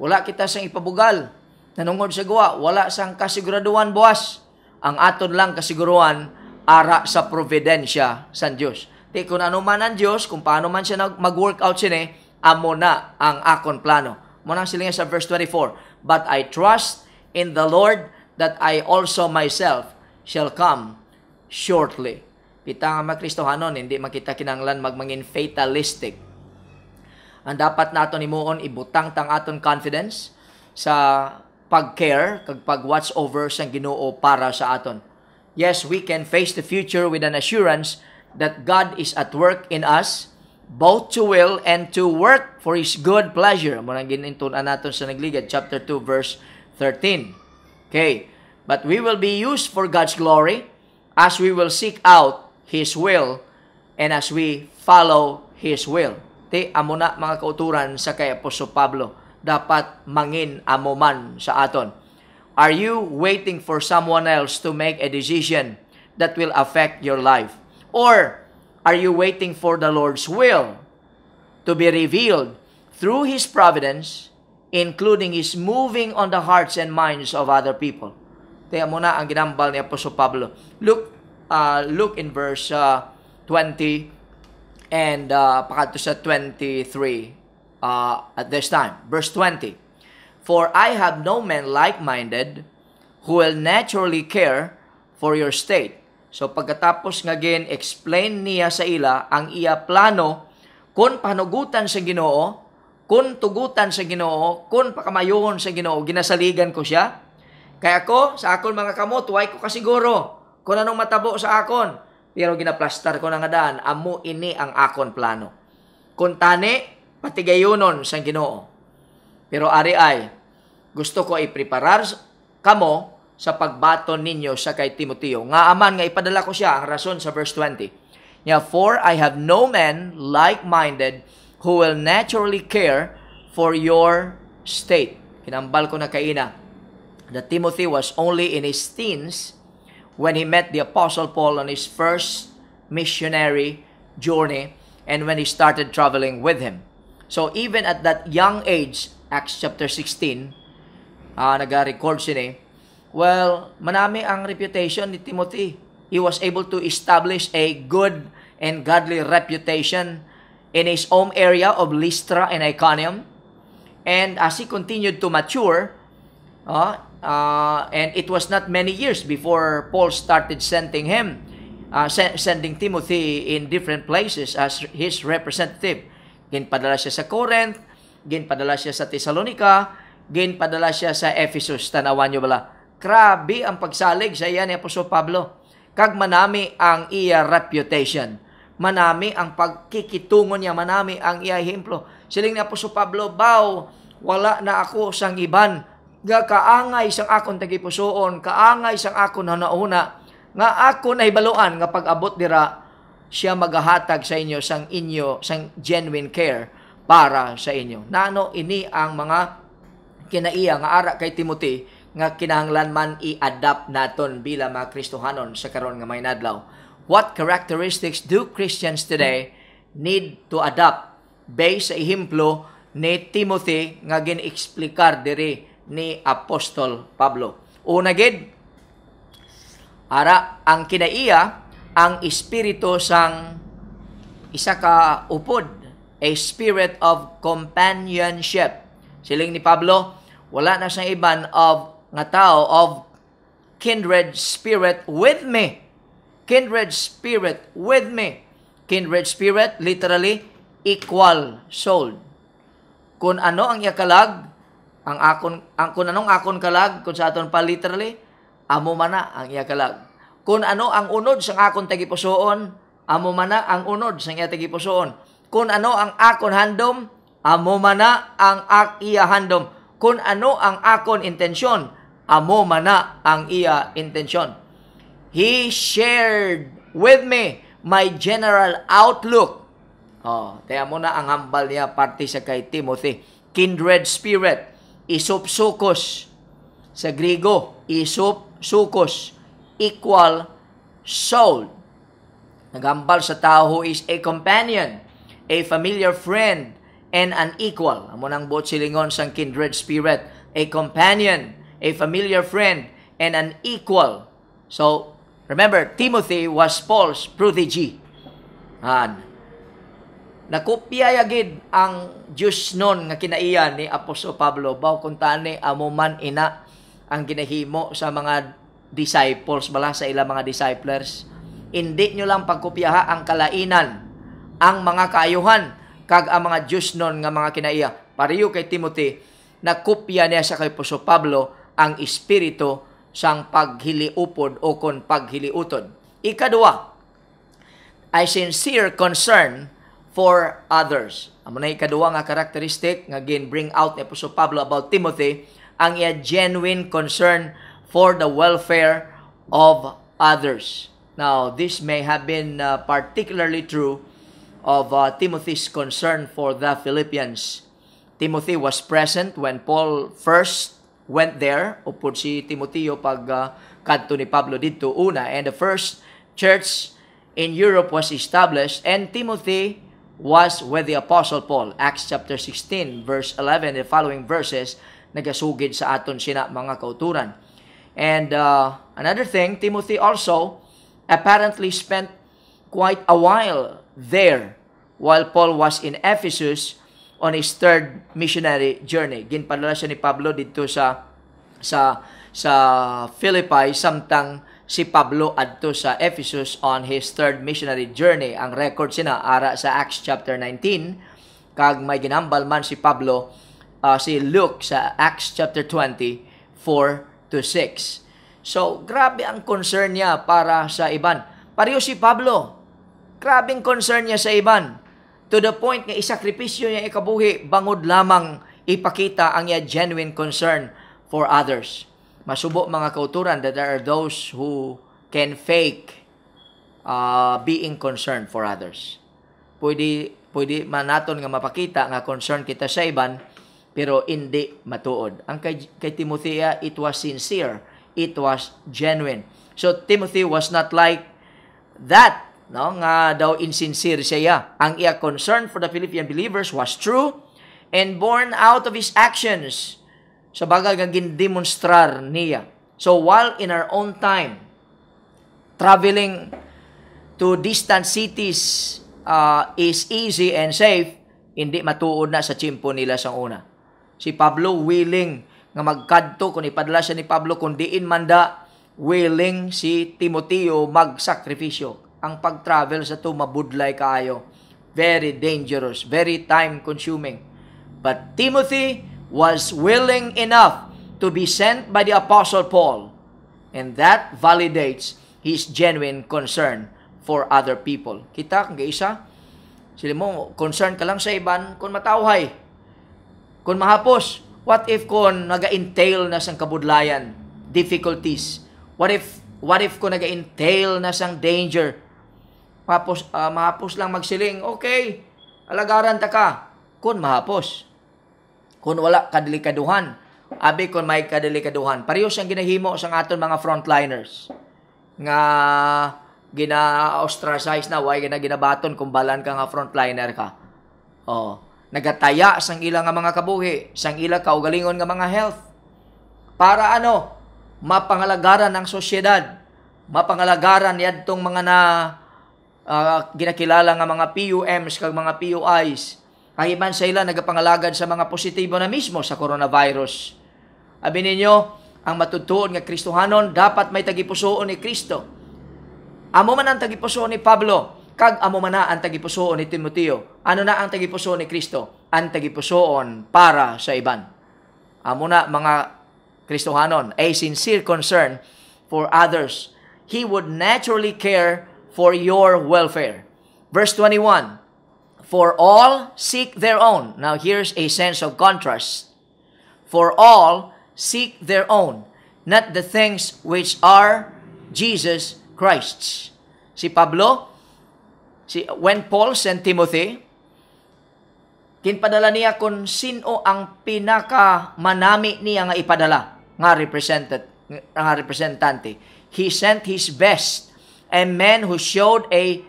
Wala kita sang ipabugal. Nanungod sa gawa, wala sang kasiguraduan buwas. Ang aton lang kasiguruan ara sa providensya sa Dios Di kung ano man ang Diyos, kung paano man siya mag-workout sini, eh, amo na ang akon plano. Muna sila sa verse 24. But I trust in the Lord that I also myself shall come shortly. Kita nga Kristohanon, hindi makita kinanglan magmangin fatalistic. Ang dapat nato imuon, ibutang tang aton confidence sa pag-care, kag pag-watch over sa Ginoo para sa aton. Yes, we can face the future with an assurance that God is at work in us both to will and to work for His good pleasure. Muna ginintunan natin sa Nagligad, chapter 2, verse 13. Okay. But we will be used for God's glory as we will seek out His will and as we follow His will. Ti, amo na mga kauturan sa kay Apostol Pablo. Dapat mangin amo man sa aton. Are you waiting for someone else to make a decision that will affect your life? Or are you waiting for the Lord's will to be revealed through His providence, including His moving on the hearts and minds of other people? Tingnan mo na ang ginambal ni Apostol Pablo. Look, uh, look in verse uh, 20 and uh, pakadto sa 23 uh, at this time. Verse 20, For I have no man like-minded who will naturally care for your state So pagkatapos nga again, explain niya sa ila ang iya plano kun panugutan sa Ginoo, kun tugutan sa Ginoo, kun pakamayon sa Ginoo, ginasaligan ko siya. Kaya ako sa akon mga kamot, way ko kasiguro kun anong matabo sa akon. Pero ginaplastar ko na nga daan, amo ini ang akon plano. Kun tani, patigayunon sa Ginoo. Pero ari ay, gusto ko ipreparar kamo sa pagbaton ninyo sa kay Timoteo. Nga aman nga ipadala ko siya ang rason sa verse 20. Nga for I have no man like-minded who will naturally care for your state. Kinambal ko na kaina that Timothy was only in his teens when he met the Apostle Paul on his first missionary journey and when he started traveling with him. So even at that young age, Acts chapter 16, uh, ah, nag-record siya eh, Well, manami ang reputation ni Timothy. He was able to establish a good and godly reputation in his home area of Lystra and Iconium. And as he continued to mature, uh, uh, and it was not many years before Paul started sending him, uh, se- sending Timothy in different places as his representative. Ginpadala siya sa Corinth, ginpadala siya sa Thessalonica, ginpadala siya sa Ephesus. Tanawan niyo bala Grabe ang pagsalig sa iya ni Apostol Pablo. Kag manami ang iya reputation. Manami ang pagkikitungon niya, manami ang iya himplo. Siling ni Apostol Pablo, Baw, wala na ako sang iban. Nga kaangay sang akon tagipusoon, kaangay sang akon hanauna, nga ako na hibaluan nga pag-abot dira siya magahatag sa inyo sang inyo sang genuine care para sa inyo. Nano ini ang mga kinaiya nga ara kay Timothy nga kinahanglan man i-adapt naton bilang mga Kristohanon sa karon nga may nadlaw. What characteristics do Christians today need to adapt based sa ihimplo ni Timothy nga gin-explikar diri ni Apostol Pablo. Una gid ara ang kinaiya ang espiritu sang isa ka upod a spirit of companionship. Siling ni Pablo, wala na siyang iban of nga tao of kindred spirit with me. Kindred spirit with me. Kindred spirit, literally, equal soul. Kung ano ang yakalag, ang akon, ang kun anong akon kalag, kun sa aton pa literally, amo mana ang yakalag. kun ano ang unod sang akon tagipusoon, amo mana ang unod sang iya tagipusoon. Kung ano ang akon handom, amo mana ang ak iya handom. kun ano ang akon intensyon, amo mana ang iya intensyon. He shared with me my general outlook. Oh, kaya mo na ang hambal niya parte sa kay Timothy. Kindred spirit, isopsukos. Sa Grigo, isopsukos, equal soul. Naghambal sa tao is a companion, a familiar friend, and an equal. Amo nang bot silingon sang kindred spirit, a companion, a familiar friend, and an equal. So, remember, Timothy was Paul's protege. Han. Nakupiyayagid ang Diyos nun nga kinaiya ni Apostol Pablo baw kuntani amo man ina ang ginahimo sa mga disciples bala sa ilang mga disciples indi nyo lang pagkopyaha ang kalainan ang mga kaayuhan kag ang mga Diyos nun nga mga kinaiya pariyo kay Timothy nakopya niya sa kay Apostol Pablo ang espiritu sang paghiliupod o kon paghiliutod. Ikadua ay sincere concern for others. Amo na ikadua nga karakteristik nga gin bring out ni Apostol Pablo about Timothy ang iya genuine concern for the welfare of others. Now, this may have been uh, particularly true of uh, Timothy's concern for the Philippians. Timothy was present when Paul first went there, upod si Timoteo pag uh, kadto ni Pablo dito una. And the first church in Europe was established and Timothy was with the Apostle Paul. Acts chapter 16, verse 11, the following verses, nagasugid sa aton sina mga kauturan. And uh, another thing, Timothy also apparently spent quite a while there while Paul was in Ephesus on his third missionary journey. Ginpadala siya ni Pablo dito sa sa sa Philippi samtang si Pablo adto sa Ephesus on his third missionary journey. Ang record sina ara sa Acts chapter 19 kag may ginambal man si Pablo uh, si Luke sa Acts chapter 20 4 to 6. So, grabe ang concern niya para sa iban. Pareho si Pablo. Grabing concern niya sa iban to the point nga isakripisyo niya ikabuhi bangod lamang ipakita ang iya genuine concern for others. Masubo mga kauturan that there are those who can fake uh, being concerned for others. Pwede pwede man naton nga mapakita nga concern kita sa iban pero hindi matuod. Ang kay, kay Timothy ah, it was sincere, it was genuine. So Timothy was not like that no nga daw insincere siya ang iya concern for the Philippine believers was true and born out of his actions sa bagal nga gindemonstrar niya so while in our own time traveling to distant cities uh, is easy and safe hindi matuod na sa chimpo nila sang una si Pablo willing nga magkadto kun ipadala siya ni Pablo kun diin manda willing si Timoteo magsakripisyo ang pag-travel sa to mabudlay kaayo. Very dangerous, very time consuming. But Timothy was willing enough to be sent by the apostle Paul and that validates his genuine concern for other people. Kita kung isa, sila mo concern ka lang sa iban kung matawhay, kung mahapos. What if kung naga-entail na sang kabudlayan, difficulties? What if what if kung naga-entail na sang danger, Mahapos, uh, mahapos lang magsiling. Okay, alagaran ta ka. Kun mahapos. Kun wala kadelikaduhan, Abi kun may kadelikaduhan. Pareho siyang ginahimo sa aton mga frontliners. Nga gina-ostracize na, why gina ginabaton kung balan ka nga frontliner ka. Oh, nagataya sang ila nga mga kabuhi, sang ila kaugalingon nga mga health. Para ano? Mapangalagaran ang sosyedad. Mapangalagaran yadtong mga na uh, ginakilala nga mga PUMs kag mga POIs ang iban sa ila nagapangalagad sa mga positibo na mismo sa coronavirus. Abi ninyo, ang matutuon nga Kristohanon dapat may tagipusoon ni Kristo. Amo man ang tagipusoon ni Pablo, kag amo man na ang tagipusoon ni Timoteo. Ano na ang tagipusoon ni Kristo? Ang tagipusoon para sa iban. Amo na mga Kristohanon, a sincere concern for others. He would naturally care for your welfare. Verse 21 For all seek their own. Now here's a sense of contrast. For all seek their own, not the things which are Jesus Christ's. Si Pablo, si, when Paul sent Timothy, kinpadala niya kung sino ang pinaka manami niya nga ipadala nga represented nga representante. He sent his best and men who showed a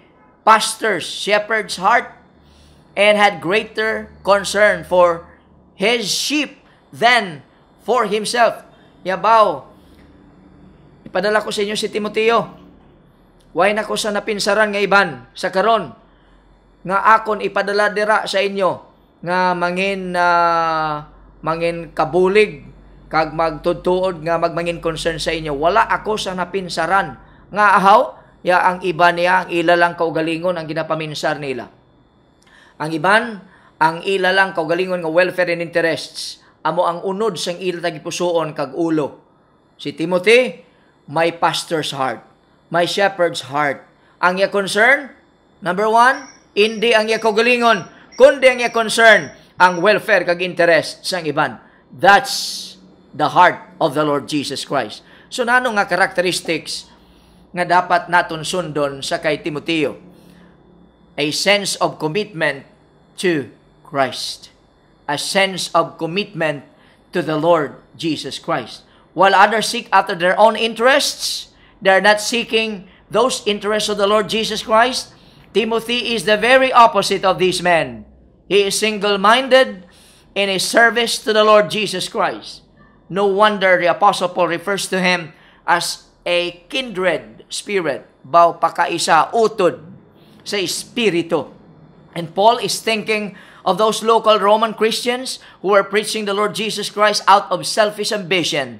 pastor's, shepherd's heart and had greater concern for his sheep than for himself. Yabaw, ipadala ko sa inyo si Timoteo. Why na ko sa napinsaran nga iban sa karon nga akon ipadala dira sa inyo nga mangin uh, mangin kabulig kag magtudtuod nga magmangin concern sa inyo wala ako sa napinsaran nga ahaw ya ang iba niya ang ilalang kaugalingon ang ginapaminsar nila. Ang iban ang ilalang kaugalingon nga welfare and interests amo ang unod sang ila tagipusoon kag ulo. Si Timothy may pastor's heart, may shepherd's heart. Ang iya concern number one, hindi ang iya kaugalingon, kundi ang iya concern ang welfare kag interest sang iban. That's the heart of the Lord Jesus Christ. So nano nga characteristics nga dapat naton sundon sa kay Timoteo. A sense of commitment to Christ. A sense of commitment to the Lord Jesus Christ. While others seek after their own interests, they are not seeking those interests of the Lord Jesus Christ. Timothy is the very opposite of these men. He is single-minded in his service to the Lord Jesus Christ. No wonder the Apostle Paul refers to him as a kindred spirit, bao pakaisa, utod sa espiritu. And Paul is thinking of those local Roman Christians who were preaching the Lord Jesus Christ out of selfish ambition.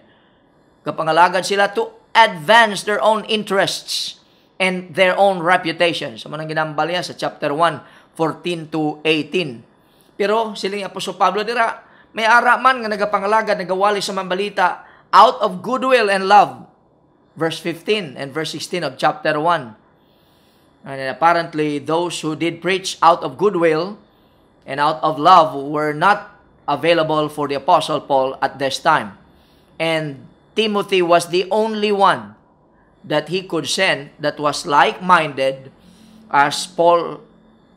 Kapangalagad sila to advance their own interests and their own reputation. Sa so, manang ginambal sa chapter 1, 14 to 18. Pero siling Apostol Pablo dira, may ara man nga nagapangalagad, nagawali sa mambalita, out of goodwill and love, verse 15 and verse 16 of chapter 1. And apparently, those who did preach out of goodwill and out of love were not available for the Apostle Paul at this time. And Timothy was the only one that he could send that was like minded as Paul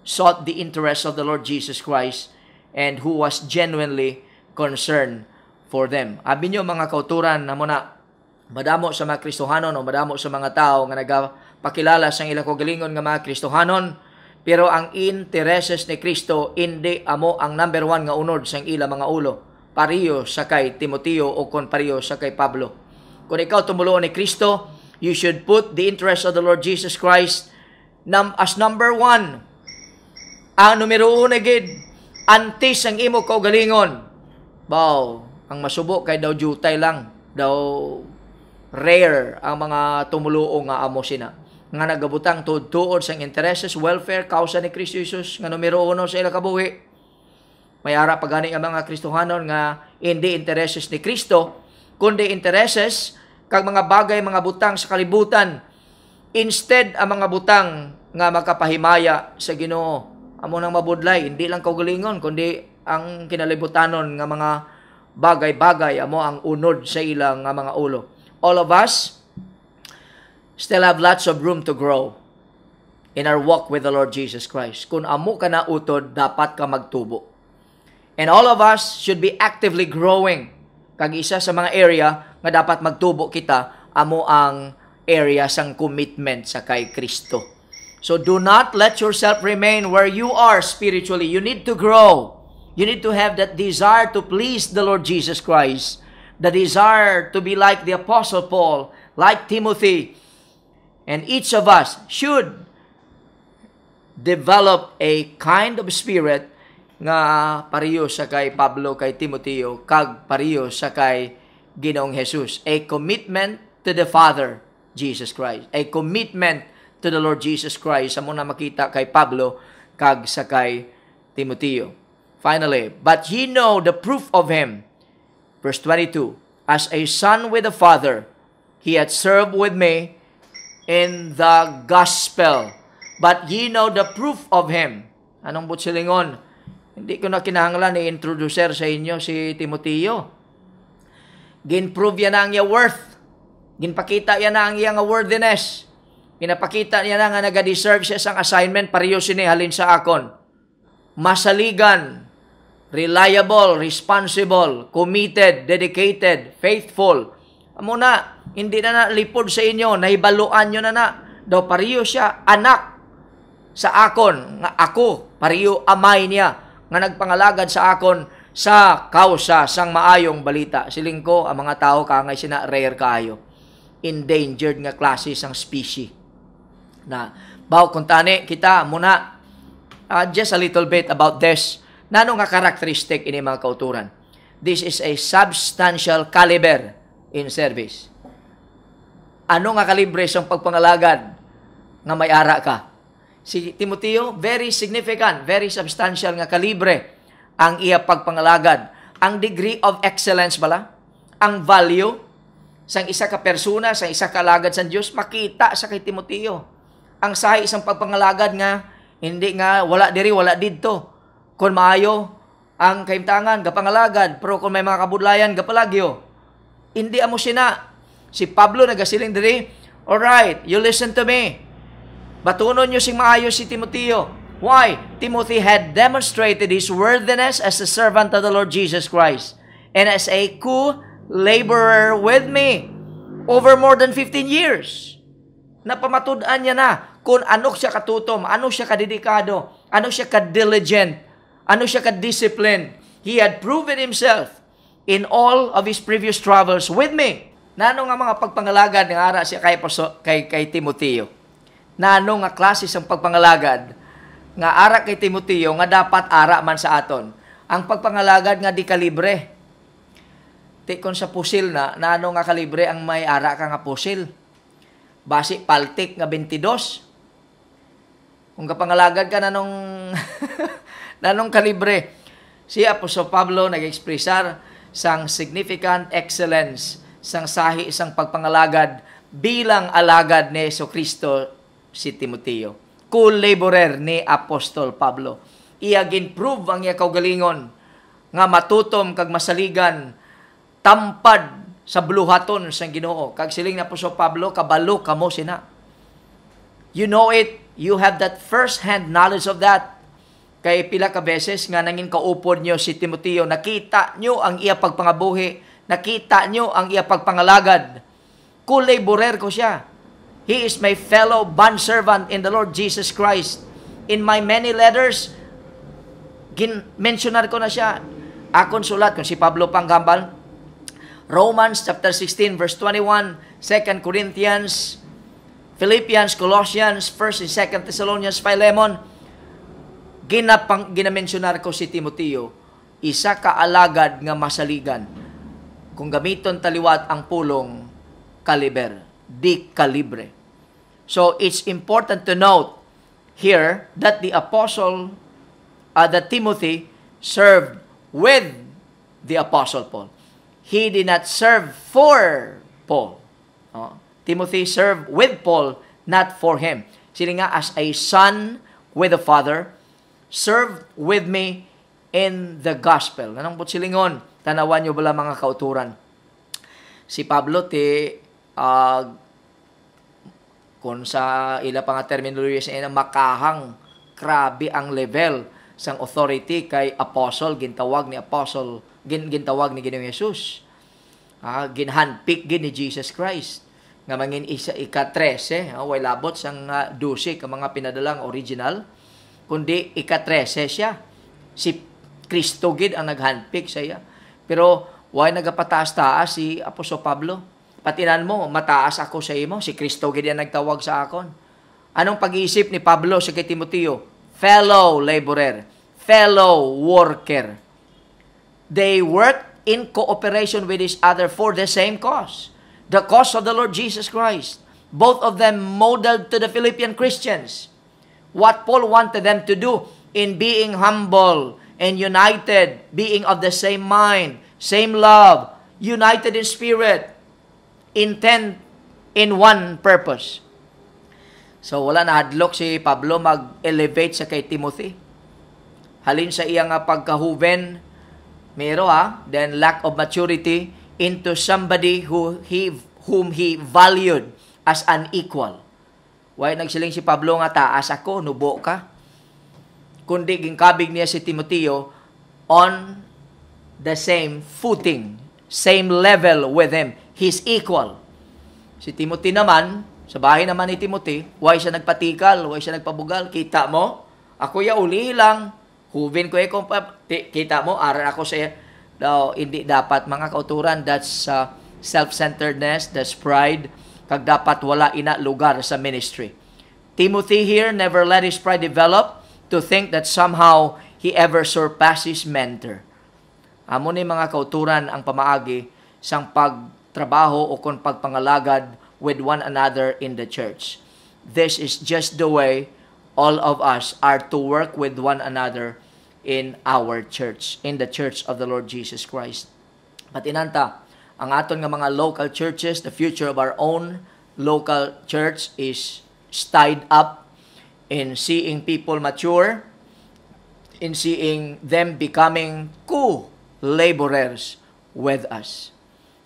sought the interests of the Lord Jesus Christ and who was genuinely concerned for them. Abi nyo mga kauturan na muna madamo sa mga Kristohanon o madamo sa mga tao nga nagapakilala sa ilang kagalingon nga mga Kristohanon, pero ang intereses ni Kristo hindi amo ang number one nga unod sa ila mga ulo. Pariyo sa kay Timoteo o kon pariyo sa kay Pablo. Kung ikaw tumulo ni Kristo, you should put the interest of the Lord Jesus Christ num as number one. Ang numero una gid, antes ang imo kaugalingon. bow ang masubo kay daw jutay lang, daw rare ang mga tumuluong nga amo sina nga nagabutang tudtuod sa intereses, welfare, kausa ni Kristo Jesus nga numero uno sa ila kabuhi. Mayara pa gani ang mga Kristohanon nga hindi intereses ni Kristo, kundi intereses kag mga bagay mga butang sa kalibutan. Instead ang mga butang nga makapahimaya sa Ginoo. Amo nang mabudlay, hindi lang kagalingon, kundi ang kinalibutanon nga mga bagay-bagay amo ang unod sa ilang nga mga ulo all of us still have lots of room to grow in our walk with the Lord Jesus Christ. Kung amo ka na utod, dapat ka magtubo. And all of us should be actively growing. Kag isa sa mga area nga dapat magtubo kita, amo ang area sang commitment sa kay Kristo. So do not let yourself remain where you are spiritually. You need to grow. You need to have that desire to please the Lord Jesus Christ the desire to be like the Apostle Paul, like Timothy. And each of us should develop a kind of spirit nga pariyo sa kay Pablo, kay Timothy, o kag pariyo sa kay Ginoong Jesus. A commitment to the Father, Jesus Christ. A commitment to the Lord Jesus Christ. Sa muna makita kay Pablo, kag sa kay Timothy. Finally, but ye know the proof of him Verse 22, As a son with a father, he had served with me in the gospel. But ye know the proof of him. Anong butsilingon? Hindi ko na kinahanglan i-introducer sa inyo si Timoteo. Ginprove yan ang iya worth. Ginpakita yan ang iyang worthiness. Pinapakita niya na nga nag-deserve siya sa assignment pariyo sini halin sa akon. Masaligan reliable, responsible, committed, dedicated, faithful. Amo na, hindi na na lipod sa inyo, nahibaluan nyo na na. Daw pariyo siya, anak sa akon, nga ako, pariyo amay niya, nga nagpangalagad sa akon sa kausa sang maayong balita. Siling ko, ang mga tao kangay sina rare kayo. Endangered nga klase sang species. Na, baw, tani, kita muna, uh, just a little bit about this Nano nga karakteristik ini mga kauturan? This is a substantial caliber in service. Ano nga kalibre sa pagpangalagad nga may ara ka? Si Timoteo, very significant, very substantial nga kalibre ang iya pagpangalagad. Ang degree of excellence bala, ang value sang isa ka persona, sa isa ka alagad sa Dios makita sa kay Timoteo. Ang sahi isang pagpangalagad nga hindi nga wala diri wala didto kon maayo ang kaimtangan gapangalagad pero kon may mga kabudlayan gapalagyo hindi amo sina si Pablo nagasiling diri all right you listen to me batunon nyo sing maayo si Timoteo why Timothy had demonstrated his worthiness as a servant of the Lord Jesus Christ and as a co-laborer with me over more than 15 years napamatudan niya na kung ano siya katutom ano siya kadedikado ano siya kadiligent ano siya ka-disciplined. He had proven himself in all of his previous travels with me. Nano nga mga pagpangalagad ng ara siya kay, Paso, kay, kay Timoteo. Nano nga klase sang pagpangalagad nga ara kay Timoteo nga dapat ara man sa aton. Ang pagpangalagad nga di kalibre. Ti sa pusil na, nano nga kalibre ang may ara ka nga pusil. Basi paltik nga 22. Kung kapangalagad ka na nung na anong kalibre. Si Apostol Pablo nag-expressar sang significant excellence, sang sahi isang pagpangalagad bilang alagad ni Yeso Kristo si Timoteo. Cool laborer ni Apostol Pablo. Iya gin-prove ang iya galingon nga matutom kag masaligan tampad sa bluhaton sa Ginoo. Kag siling na po Pablo, kabalo kamo sina. You know it, you have that first hand knowledge of that. Kay pila ka beses nga nangin kaupod nyo si Timoteo, nakita nyo ang iya pagpangabuhi, nakita nyo ang iya pagpangalagad. Kulaborer ko siya. He is my fellow bondservant in the Lord Jesus Christ. In my many letters, mentionar ko na siya. Akon sulat, kung si Pablo Panggambal, Romans chapter 16 verse 21, 2 Corinthians, Philippians, Colossians, 1 and 2 Thessalonians, Philemon, ginapang ginamensyunar ko si Timoteo, isa ka alagad nga masaligan. Kung gamiton taliwat ang pulong kaliber, di kalibre. So it's important to note here that the apostle uh, that Timothy served with the apostle Paul. He did not serve for Paul. Oh. Timothy served with Paul, not for him. Sila nga as a son with the father, serve with me in the gospel. Anong silingon? Tanawan nyo bala mga kauturan. Si Pablo ti uh, kung sa ila pa nga terminology sa ina makahang grabe ang level sang authority kay apostle gintawag ni apostle gin, gintawag ni Ginoong Hesus. Ah, ginhandpick gin ni Jesus Christ nga mangin isa ika 13 eh, ah, way labot sang uh, ah, 12 ka mga pinadalang original kundi ikatrese siya. Si Kristo gid ang naghandpick sa iya. Pero why nagapataas-taas si Apostol Pablo? Patinan mo, mataas ako sa imo. Si Kristo gid ang nagtawag sa akon. Anong pag-iisip ni Pablo sa kay Timoteo? Fellow laborer, fellow worker. They work in cooperation with each other for the same cause. The cause of the Lord Jesus Christ. Both of them modeled to the Philippian Christians what Paul wanted them to do in being humble and united, being of the same mind, same love, united in spirit, intent in one purpose. So wala na hadlok si Pablo mag-elevate sa kay Timothy. Halin sa iya nga ah, pagkahuven, mero ha, ah, then lack of maturity into somebody who he whom he valued as an equal. Why nagsiling si Pablo nga taas ako, nubo ka. Kundi gingkabig niya si Timoteo on the same footing, same level with him. He's equal. Si Timothy naman, sa bahay naman ni Timothy, why siya nagpatikal, why siya nagpabugal, kita mo? Ako ya uli lang. Huvin ko eh kung kita mo, aral ako sa daw hindi dapat mga kauturan that's uh, self-centeredness, that's pride kag dapat wala ina lugar sa ministry. Timothy here never let his pride develop to think that somehow he ever surpasses mentor. Amo ni mga kauturan ang pamaagi sang pagtrabaho o kon pagpangalagad with one another in the church. This is just the way all of us are to work with one another in our church, in the church of the Lord Jesus Christ. Patinanta, ang aton nga mga local churches, the future of our own local church is tied up in seeing people mature, in seeing them becoming co-laborers with us.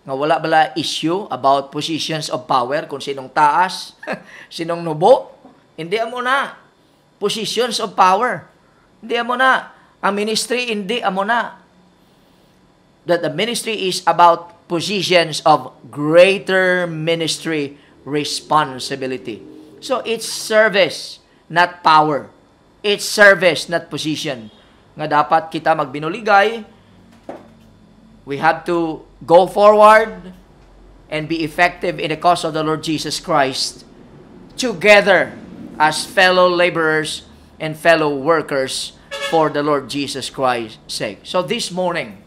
Nga wala bala issue about positions of power, kung sinong taas, sinong nubo. Hindi amo na. Positions of power. Hindi amo na. Ang ministry, hindi amo na. That the ministry is about positions of greater ministry responsibility. So it's service, not power. It's service, not position. Nga dapat kita magbinuligay, we have to go forward and be effective in the cause of the Lord Jesus Christ together as fellow laborers and fellow workers for the Lord Jesus Christ's sake. So this morning,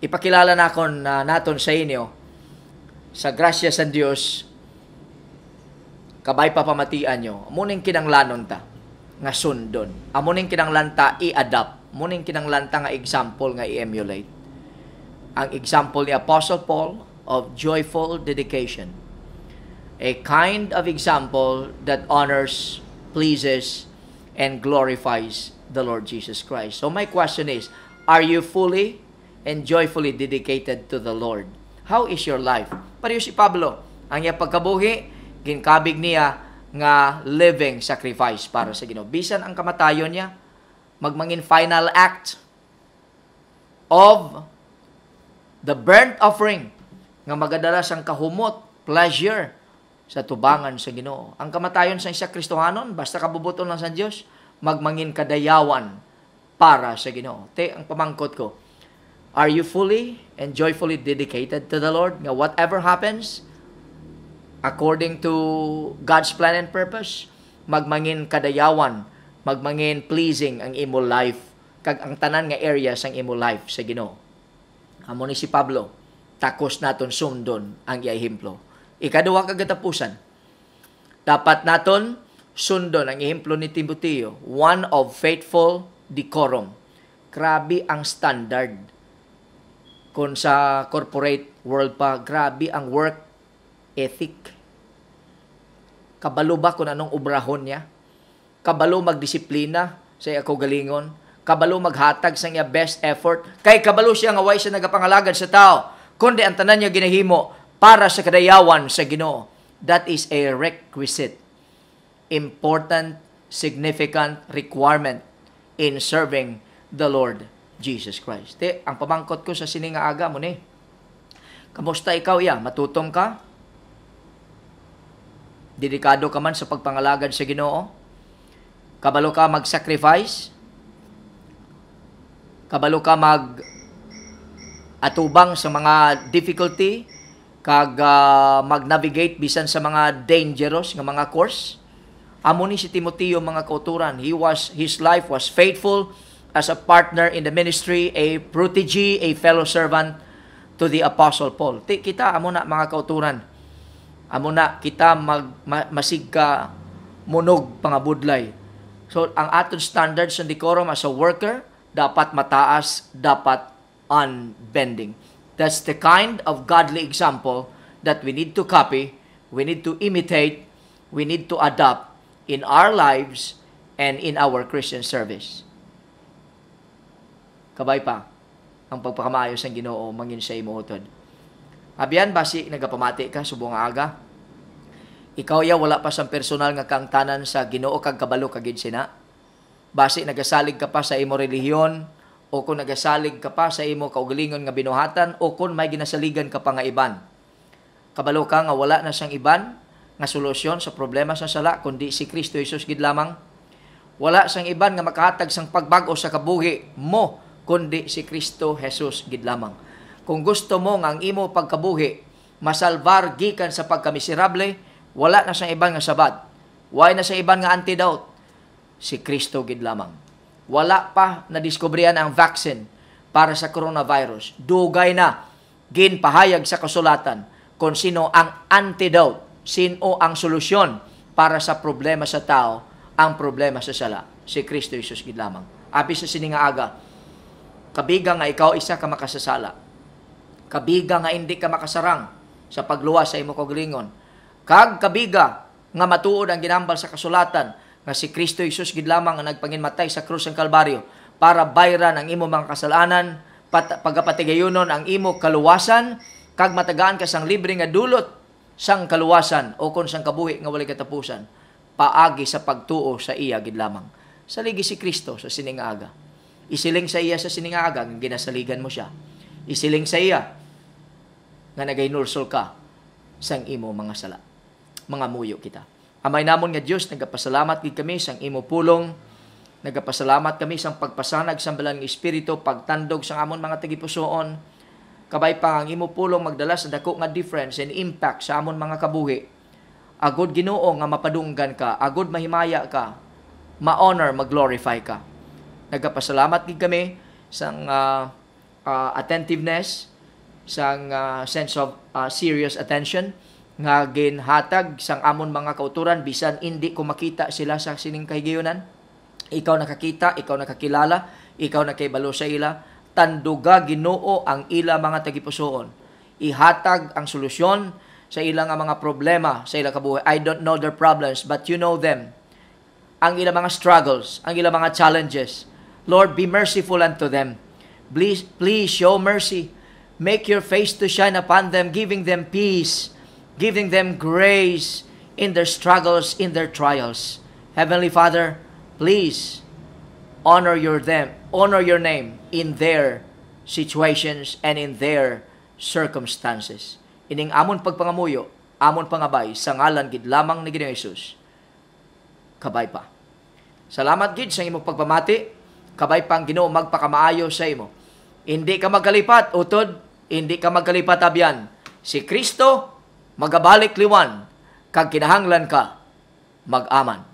ipakilala na ako na naton sa inyo sa grasya sa Dios kabay pa papamatian nyo muning kinanglanon ta nga sundon amuning ta i-adapt muning ta nga example nga i-emulate ang example ni Apostle Paul of joyful dedication a kind of example that honors pleases and glorifies the Lord Jesus Christ so my question is are you fully and joyfully dedicated to the Lord. How is your life? Pariyo si Pablo, ang iya pagkabuhi, ginkabig niya nga living sacrifice para sa Ginoo. Bisan ang kamatayon niya, magmangin final act of the burnt offering nga magadala sang kahumot, pleasure sa tubangan sa Ginoo. Ang kamatayon sa isa Kristohanon, basta kabubuton lang sa Dios, magmangin kadayawan para sa Ginoo. Te ang pamangkot ko, Are you fully and joyfully dedicated to the Lord? Now, whatever happens, according to God's plan and purpose, magmangin kadayawan, magmangin pleasing ang imo life, kag ang tanan nga area sang imo life sa Ginoo. Amo ni si Pablo, takos naton sundon ang iya iyahimplo. Ikaduwa kagatapusan, dapat naton sundon ang ehemplo ni Timoteo, one of faithful decorum. Grabe ang standard kung sa corporate world pa, grabe ang work ethic. Kabalo ba kung anong ubrahon niya? Kabalo magdisiplina sa ako galingon? Kabalo maghatag sa niya best effort? Kay kabalo siya nga way siya nagapangalagad sa tao. Kundi ang tanan niya ginahimo para sa kadayawan sa Ginoo. That is a requisite. Important, significant requirement in serving the Lord. Jesus Christ. Te, ang pamangkot ko sa aga mo ni. Kamusta ikaw ya? Matutom ka? Dedikado ka man sa pagpangalagad sa Ginoo? Kabalo ka mag-sacrifice? Kabalo ka mag atubang sa mga difficulty kag uh, mag-navigate bisan sa mga dangerous nga mga course? Amo ni si Timoteo mga kauturan, he was his life was faithful as a partner in the ministry, a protege, a fellow servant to the Apostle Paul. Ti, kita, amo na mga kauturan. Amo na kita mag, ma, masigka munog pangabudlay. So, ang aton standards and decorum as a worker, dapat mataas, dapat unbending. That's the kind of godly example that we need to copy, we need to imitate, we need to adopt in our lives and in our Christian service. Kabay pa, ang pagpakamaayos ng ginoo, mangin sa imuotod. Abiyan, basi, nagapamati ka, subong aga. Ikaw ya, wala pa sa personal nga kang sa ginoo kag kabalo kagid sina. Basi, nagasalig ka pa sa imo relihiyon, o kung nagasalig ka pa sa imo kaugalingon nga binuhatan, o kung may ginasaligan ka pa nga iban. Kabalo ka nga wala na siyang iban, nga solusyon sa problema sa sala kundi si Kristo Jesus gid lamang wala sang iban nga makahatag sang pagbag-o sa kabuhi mo kundi si Kristo Jesus gid lamang. Kung gusto mo nga ang imo pagkabuhi masalbar gikan sa pagkamiserable, wala na sa iban nga sabat. Why na sa iban nga antidote? Si Kristo gid lamang. Wala pa na diskubrihan ang vaccine para sa coronavirus. Dugay na ginpahayag sa kasulatan kung sino ang antidote, sino ang solusyon para sa problema sa tao, ang problema sa sala. Si Kristo Jesus gid lamang. Abi sa sini nga aga, Kabiga nga ikaw isa ka makasasala. Kabiga nga hindi ka makasarang sa pagluwas sa imo kog ringon. Kag kabiga nga matuod ang ginambal sa kasulatan nga si Kristo Isus gid lamang ang nagpanginmatay sa krus ng Kalbaryo para bayran ang imo mga kasalanan, pat, pagapatigayonon ang imo kaluwasan, kag matagaan ka sang libre nga dulot sang kaluwasan o kon sang kabuhi nga walay katapusan paagi sa pagtuo sa iya gid lamang. sa ligi si Kristo sa sining aga. Isiling sa iya sa siningagan, ginasaligan mo siya. Isiling sa iya, nga nagay nursol ka sa imo mga sala. Mga muyo kita. Amay namon nga Dios nagapasalamat gid kami sa imo pulong. Nagapasalamat kami sa pagpasanag sa balang espiritu, pagtandog sang amon mga tagipusoon. Kabay pa ang imo pulong magdala sa dako nga difference and impact sa amon mga kabuhi. Agod Ginoo nga mapadunggan ka, agod mahimaya ka, ma-honor, mag-glorify ka. Nagapasalamat gid kami sa uh, uh, attentiveness, sa uh, sense of uh, serious attention nga ginhatag sang amon mga kauturan bisan indi ko makita sila sa sining kahigayonan. Ikaw nakakita, ikaw nakakilala, ikaw nakahibalo sa ila, tanduga Ginoo ang ila mga tagipusoon. Ihatag ang solusyon sa ilang mga problema sa ilang kabuhay. I don't know their problems, but you know them. Ang ilang mga struggles, ang ilang mga challenges. Lord, be merciful unto them. Please, please show mercy. Make your face to shine upon them, giving them peace, giving them grace in their struggles, in their trials. Heavenly Father, please honor your them, honor your name in their situations and in their circumstances. Ining amon pagpangamuyo, amon pangabay sa ngalan gid lamang ni Ginoo Hesus. Kabay pa. Salamat gid sa imong pagpamati kabay pang Ginoo magpakamaayo sa imo. Hindi ka magkalipat utod, hindi ka magkalipat abyan. Si Kristo magabalik liwan kag kinahanglan ka mag-aman.